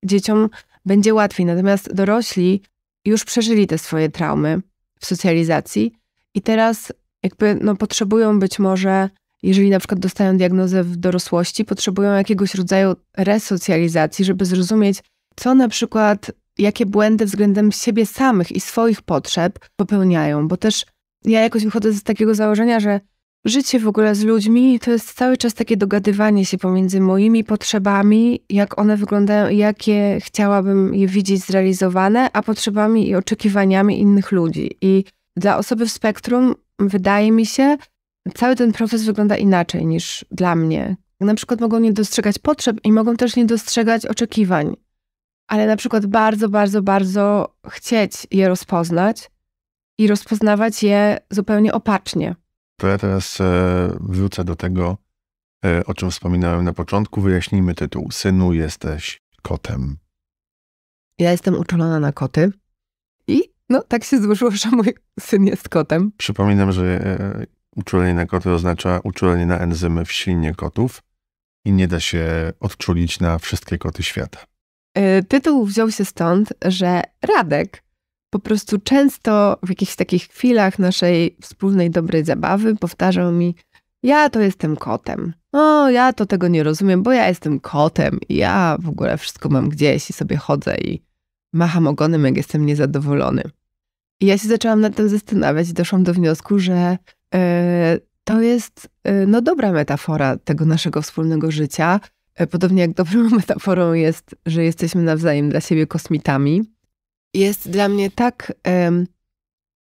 dzieciom będzie łatwiej. Natomiast dorośli już przeżyli te swoje traumy w socjalizacji i teraz jakby no, potrzebują być może, jeżeli na przykład dostają diagnozę w dorosłości, potrzebują jakiegoś rodzaju resocjalizacji, żeby zrozumieć, co na przykład jakie błędy względem siebie samych i swoich potrzeb popełniają, bo też ja jakoś wychodzę z takiego założenia, że życie w ogóle z ludźmi to jest cały czas takie dogadywanie się pomiędzy moimi potrzebami, jak one wyglądają jakie chciałabym je widzieć zrealizowane, a potrzebami i oczekiwaniami innych ludzi. I dla osoby w spektrum, wydaje mi się, cały ten proces wygląda inaczej niż dla mnie. Na przykład mogą nie dostrzegać potrzeb i mogą też nie dostrzegać oczekiwań ale na przykład bardzo, bardzo, bardzo chcieć je rozpoznać i rozpoznawać je zupełnie opacznie. To ja teraz e, wrócę do tego, e, o czym wspominałem na początku. Wyjaśnijmy tytuł. Synu, jesteś kotem. Ja jestem uczulona na koty i no tak się złożyło, że mój syn jest kotem. Przypominam, że e, uczulenie na koty oznacza uczulenie na enzymy w ślinie kotów i nie da się odczulić na wszystkie koty świata. Y, tytuł wziął się stąd, że Radek po prostu często w jakichś takich chwilach naszej wspólnej dobrej zabawy powtarzał mi: Ja to jestem kotem. O, ja to tego nie rozumiem, bo ja jestem kotem i ja w ogóle wszystko mam gdzieś i sobie chodzę i macham ogonem, jak jestem niezadowolony. I ja się zaczęłam nad tym zastanawiać i doszłam do wniosku, że yy, to jest yy, no dobra metafora tego naszego wspólnego życia, E, podobnie jak dobrą metaforą jest, że jesteśmy nawzajem dla siebie kosmitami, jest dla mnie tak,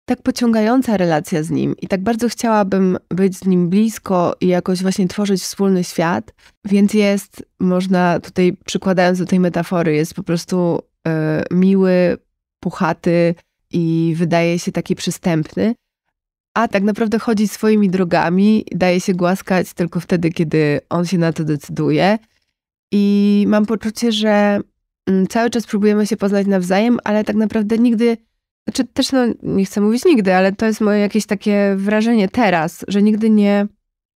tak pociągająca relacja z nim i tak bardzo chciałabym być z nim blisko i jakoś właśnie tworzyć wspólny świat, więc jest, można tutaj, przykładając do tej metafory, jest po prostu e, miły, puchaty i wydaje się taki przystępny a tak naprawdę chodzi swoimi drogami, daje się głaskać tylko wtedy, kiedy on się na to decyduje. I mam poczucie, że mm, cały czas próbujemy się poznać nawzajem, ale tak naprawdę nigdy, znaczy też no, nie chcę mówić nigdy, ale to jest moje jakieś takie wrażenie teraz, że nigdy nie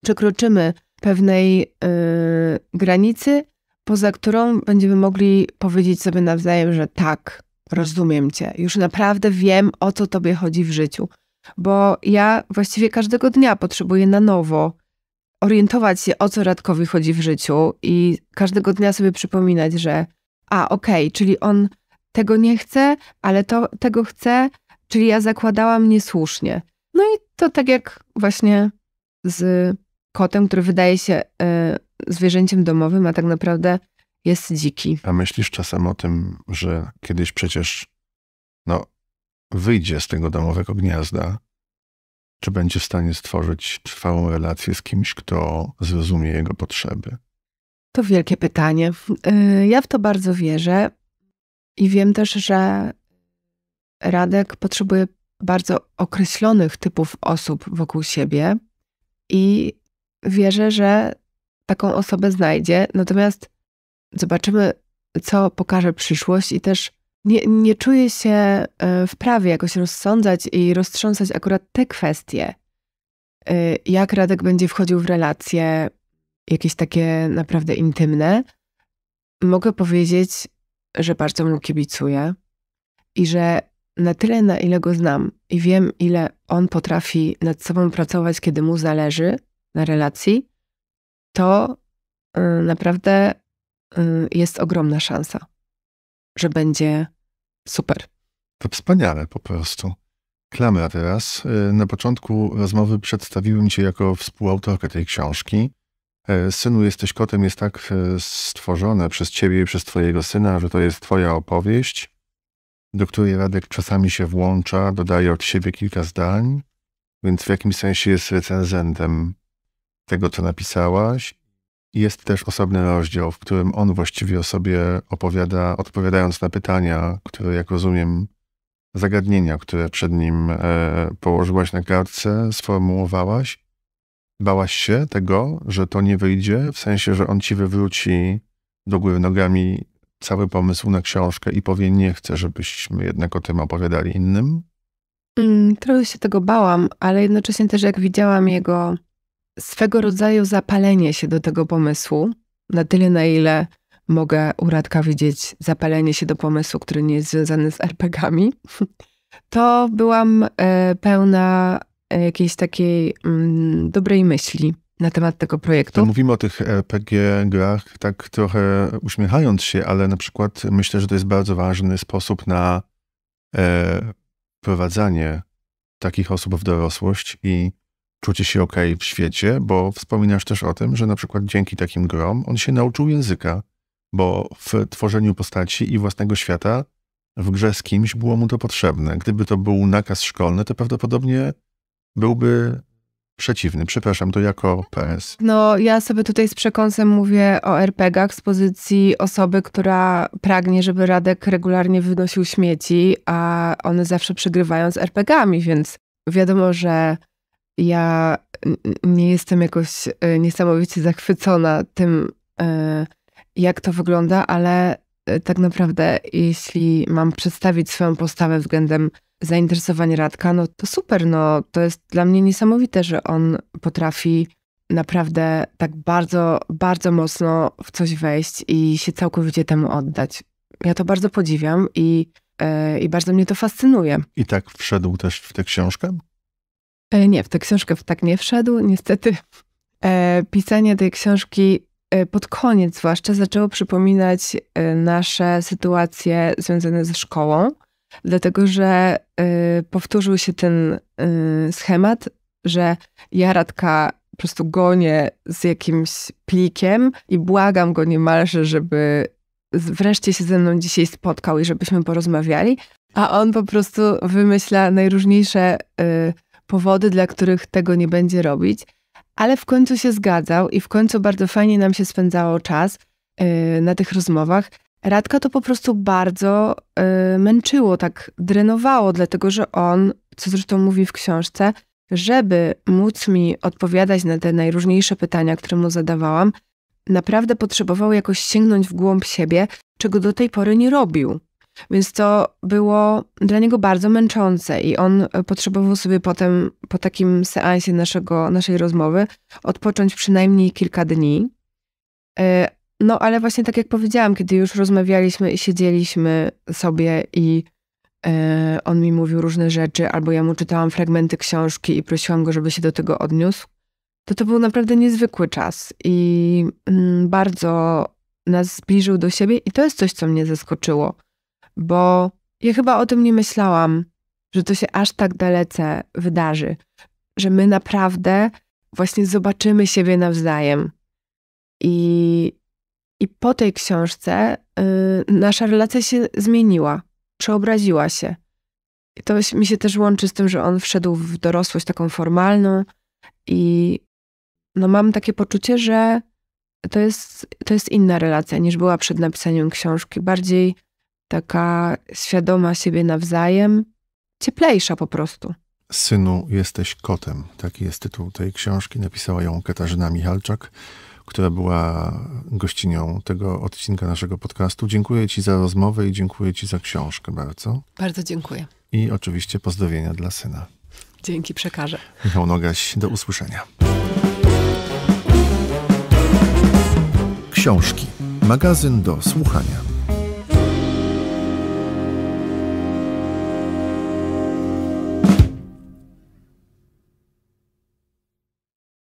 przekroczymy pewnej yy, granicy, poza którą będziemy mogli powiedzieć sobie nawzajem, że tak, rozumiem cię, już naprawdę wiem, o co tobie chodzi w życiu. Bo ja właściwie każdego dnia potrzebuję na nowo orientować się, o co Radkowi chodzi w życiu i każdego dnia sobie przypominać, że a, okej, okay, czyli on tego nie chce, ale to, tego chce, czyli ja zakładałam niesłusznie. No i to tak jak właśnie z kotem, który wydaje się y, zwierzęciem domowym, a tak naprawdę jest dziki. A myślisz czasem o tym, że kiedyś przecież no, wyjdzie z tego domowego gniazda czy będzie w stanie stworzyć trwałą relację z kimś, kto zrozumie jego potrzeby? To wielkie pytanie. Y, ja w to bardzo wierzę i wiem też, że Radek potrzebuje bardzo określonych typów osób wokół siebie i wierzę, że taką osobę znajdzie. Natomiast zobaczymy, co pokaże przyszłość i też nie, nie czuję się e, w prawie jakoś rozsądzać i roztrząsać akurat te kwestie. E, jak Radek będzie wchodził w relacje jakieś takie naprawdę intymne, mogę powiedzieć, że bardzo mu kibicuję i że na tyle, na ile go znam i wiem, ile on potrafi nad sobą pracować, kiedy mu zależy na relacji, to e, naprawdę jest ogromna szansa że będzie super. To wspaniale po prostu. Klamra teraz. Y, na początku rozmowy przedstawiłem cię jako współautorkę tej książki. E, synu, jesteś kotem jest tak e, stworzone przez ciebie i przez twojego syna, że to jest twoja opowieść, do której Radek czasami się włącza, dodaje od siebie kilka zdań, więc w jakimś sensie jest recenzentem tego, co napisałaś jest też osobny rozdział, w którym on właściwie o sobie opowiada, odpowiadając na pytania, które, jak rozumiem, zagadnienia, które przed nim e, położyłaś na kartce, sformułowałaś. Bałaś się tego, że to nie wyjdzie, w sensie, że on ci wywróci do góry nogami cały pomysł na książkę i powie, nie chcę, żebyśmy jednak o tym opowiadali innym? Mm, trochę się tego bałam, ale jednocześnie też jak widziałam jego swego rodzaju zapalenie się do tego pomysłu, na tyle na ile mogę u Radka widzieć zapalenie się do pomysłu, który nie jest związany z RPGami, to byłam e, pełna e, jakiejś takiej mm, dobrej myśli na temat tego projektu. To mówimy o tych RPG grach tak trochę uśmiechając się, ale na przykład myślę, że to jest bardzo ważny sposób na e, prowadzenie takich osób w dorosłość i czucie się ok w świecie, bo wspominasz też o tym, że na przykład dzięki takim grom on się nauczył języka, bo w tworzeniu postaci i własnego świata w grze z kimś było mu to potrzebne. Gdyby to był nakaz szkolny, to prawdopodobnie byłby przeciwny. Przepraszam, to jako PS. No, ja sobie tutaj z przekąsem mówię o RPGach z pozycji osoby, która pragnie, żeby Radek regularnie wynosił śmieci, a one zawsze przegrywają z RPGami, więc wiadomo, że ja nie jestem jakoś e, niesamowicie zachwycona tym, e, jak to wygląda, ale e, tak naprawdę, jeśli mam przedstawić swoją postawę względem zainteresowań Radka, no to super, no to jest dla mnie niesamowite, że on potrafi naprawdę tak bardzo, bardzo mocno w coś wejść i się całkowicie temu oddać. Ja to bardzo podziwiam i, yy, i bardzo mnie to fascynuje. I tak wszedł też w tę książkę? E, nie, w tę książkę tak nie wszedł. Niestety e, pisanie tej książki e, pod koniec zwłaszcza zaczęło przypominać nasze sytuacje związane ze szkołą, dlatego że powtórzył się ten schemat, że ja Radka po prostu gonię z jakimś plikiem i błagam go niemalże, żeby wreszcie się ze mną dzisiaj spotkał i żebyśmy porozmawiali, a on po prostu wymyśla najróżniejsze powody, dla których tego nie będzie robić, ale w końcu się zgadzał i w końcu bardzo fajnie nam się spędzało czas yy, na tych rozmowach. Radka to po prostu bardzo yy, męczyło, tak drenowało, dlatego że on, co zresztą mówi w książce, żeby móc mi odpowiadać na te najróżniejsze pytania, które mu zadawałam, naprawdę potrzebował jakoś sięgnąć w głąb siebie, czego do tej pory nie robił. Więc to było dla niego bardzo męczące i on e, potrzebował sobie potem, po takim seansie naszego, naszej rozmowy, odpocząć przynajmniej kilka dni. E, no ale właśnie tak jak powiedziałam, kiedy już rozmawialiśmy i siedzieliśmy sobie i e, on mi mówił różne rzeczy, albo ja mu czytałam fragmenty książki i prosiłam go, żeby się do tego odniósł, to to był naprawdę niezwykły czas i mm, bardzo nas zbliżył do siebie i to jest coś, co mnie zaskoczyło bo ja chyba o tym nie myślałam, że to się aż tak dalece wydarzy, że my naprawdę właśnie zobaczymy siebie nawzajem. I, i po tej książce y, nasza relacja się zmieniła, przeobraziła się. I to mi się też łączy z tym, że on wszedł w dorosłość taką formalną i no mam takie poczucie, że to jest, to jest inna relacja niż była przed napisaniem książki. Bardziej taka świadoma siebie nawzajem, cieplejsza po prostu. Synu, jesteś kotem. Taki jest tytuł tej książki. Napisała ją Katarzyna Michalczak, która była gościnią tego odcinka naszego podcastu. Dziękuję Ci za rozmowę i dziękuję Ci za książkę bardzo. Bardzo dziękuję. I oczywiście pozdrowienia dla syna. Dzięki, przekażę. Michał Nogaś, do usłyszenia. Książki. Magazyn do słuchania.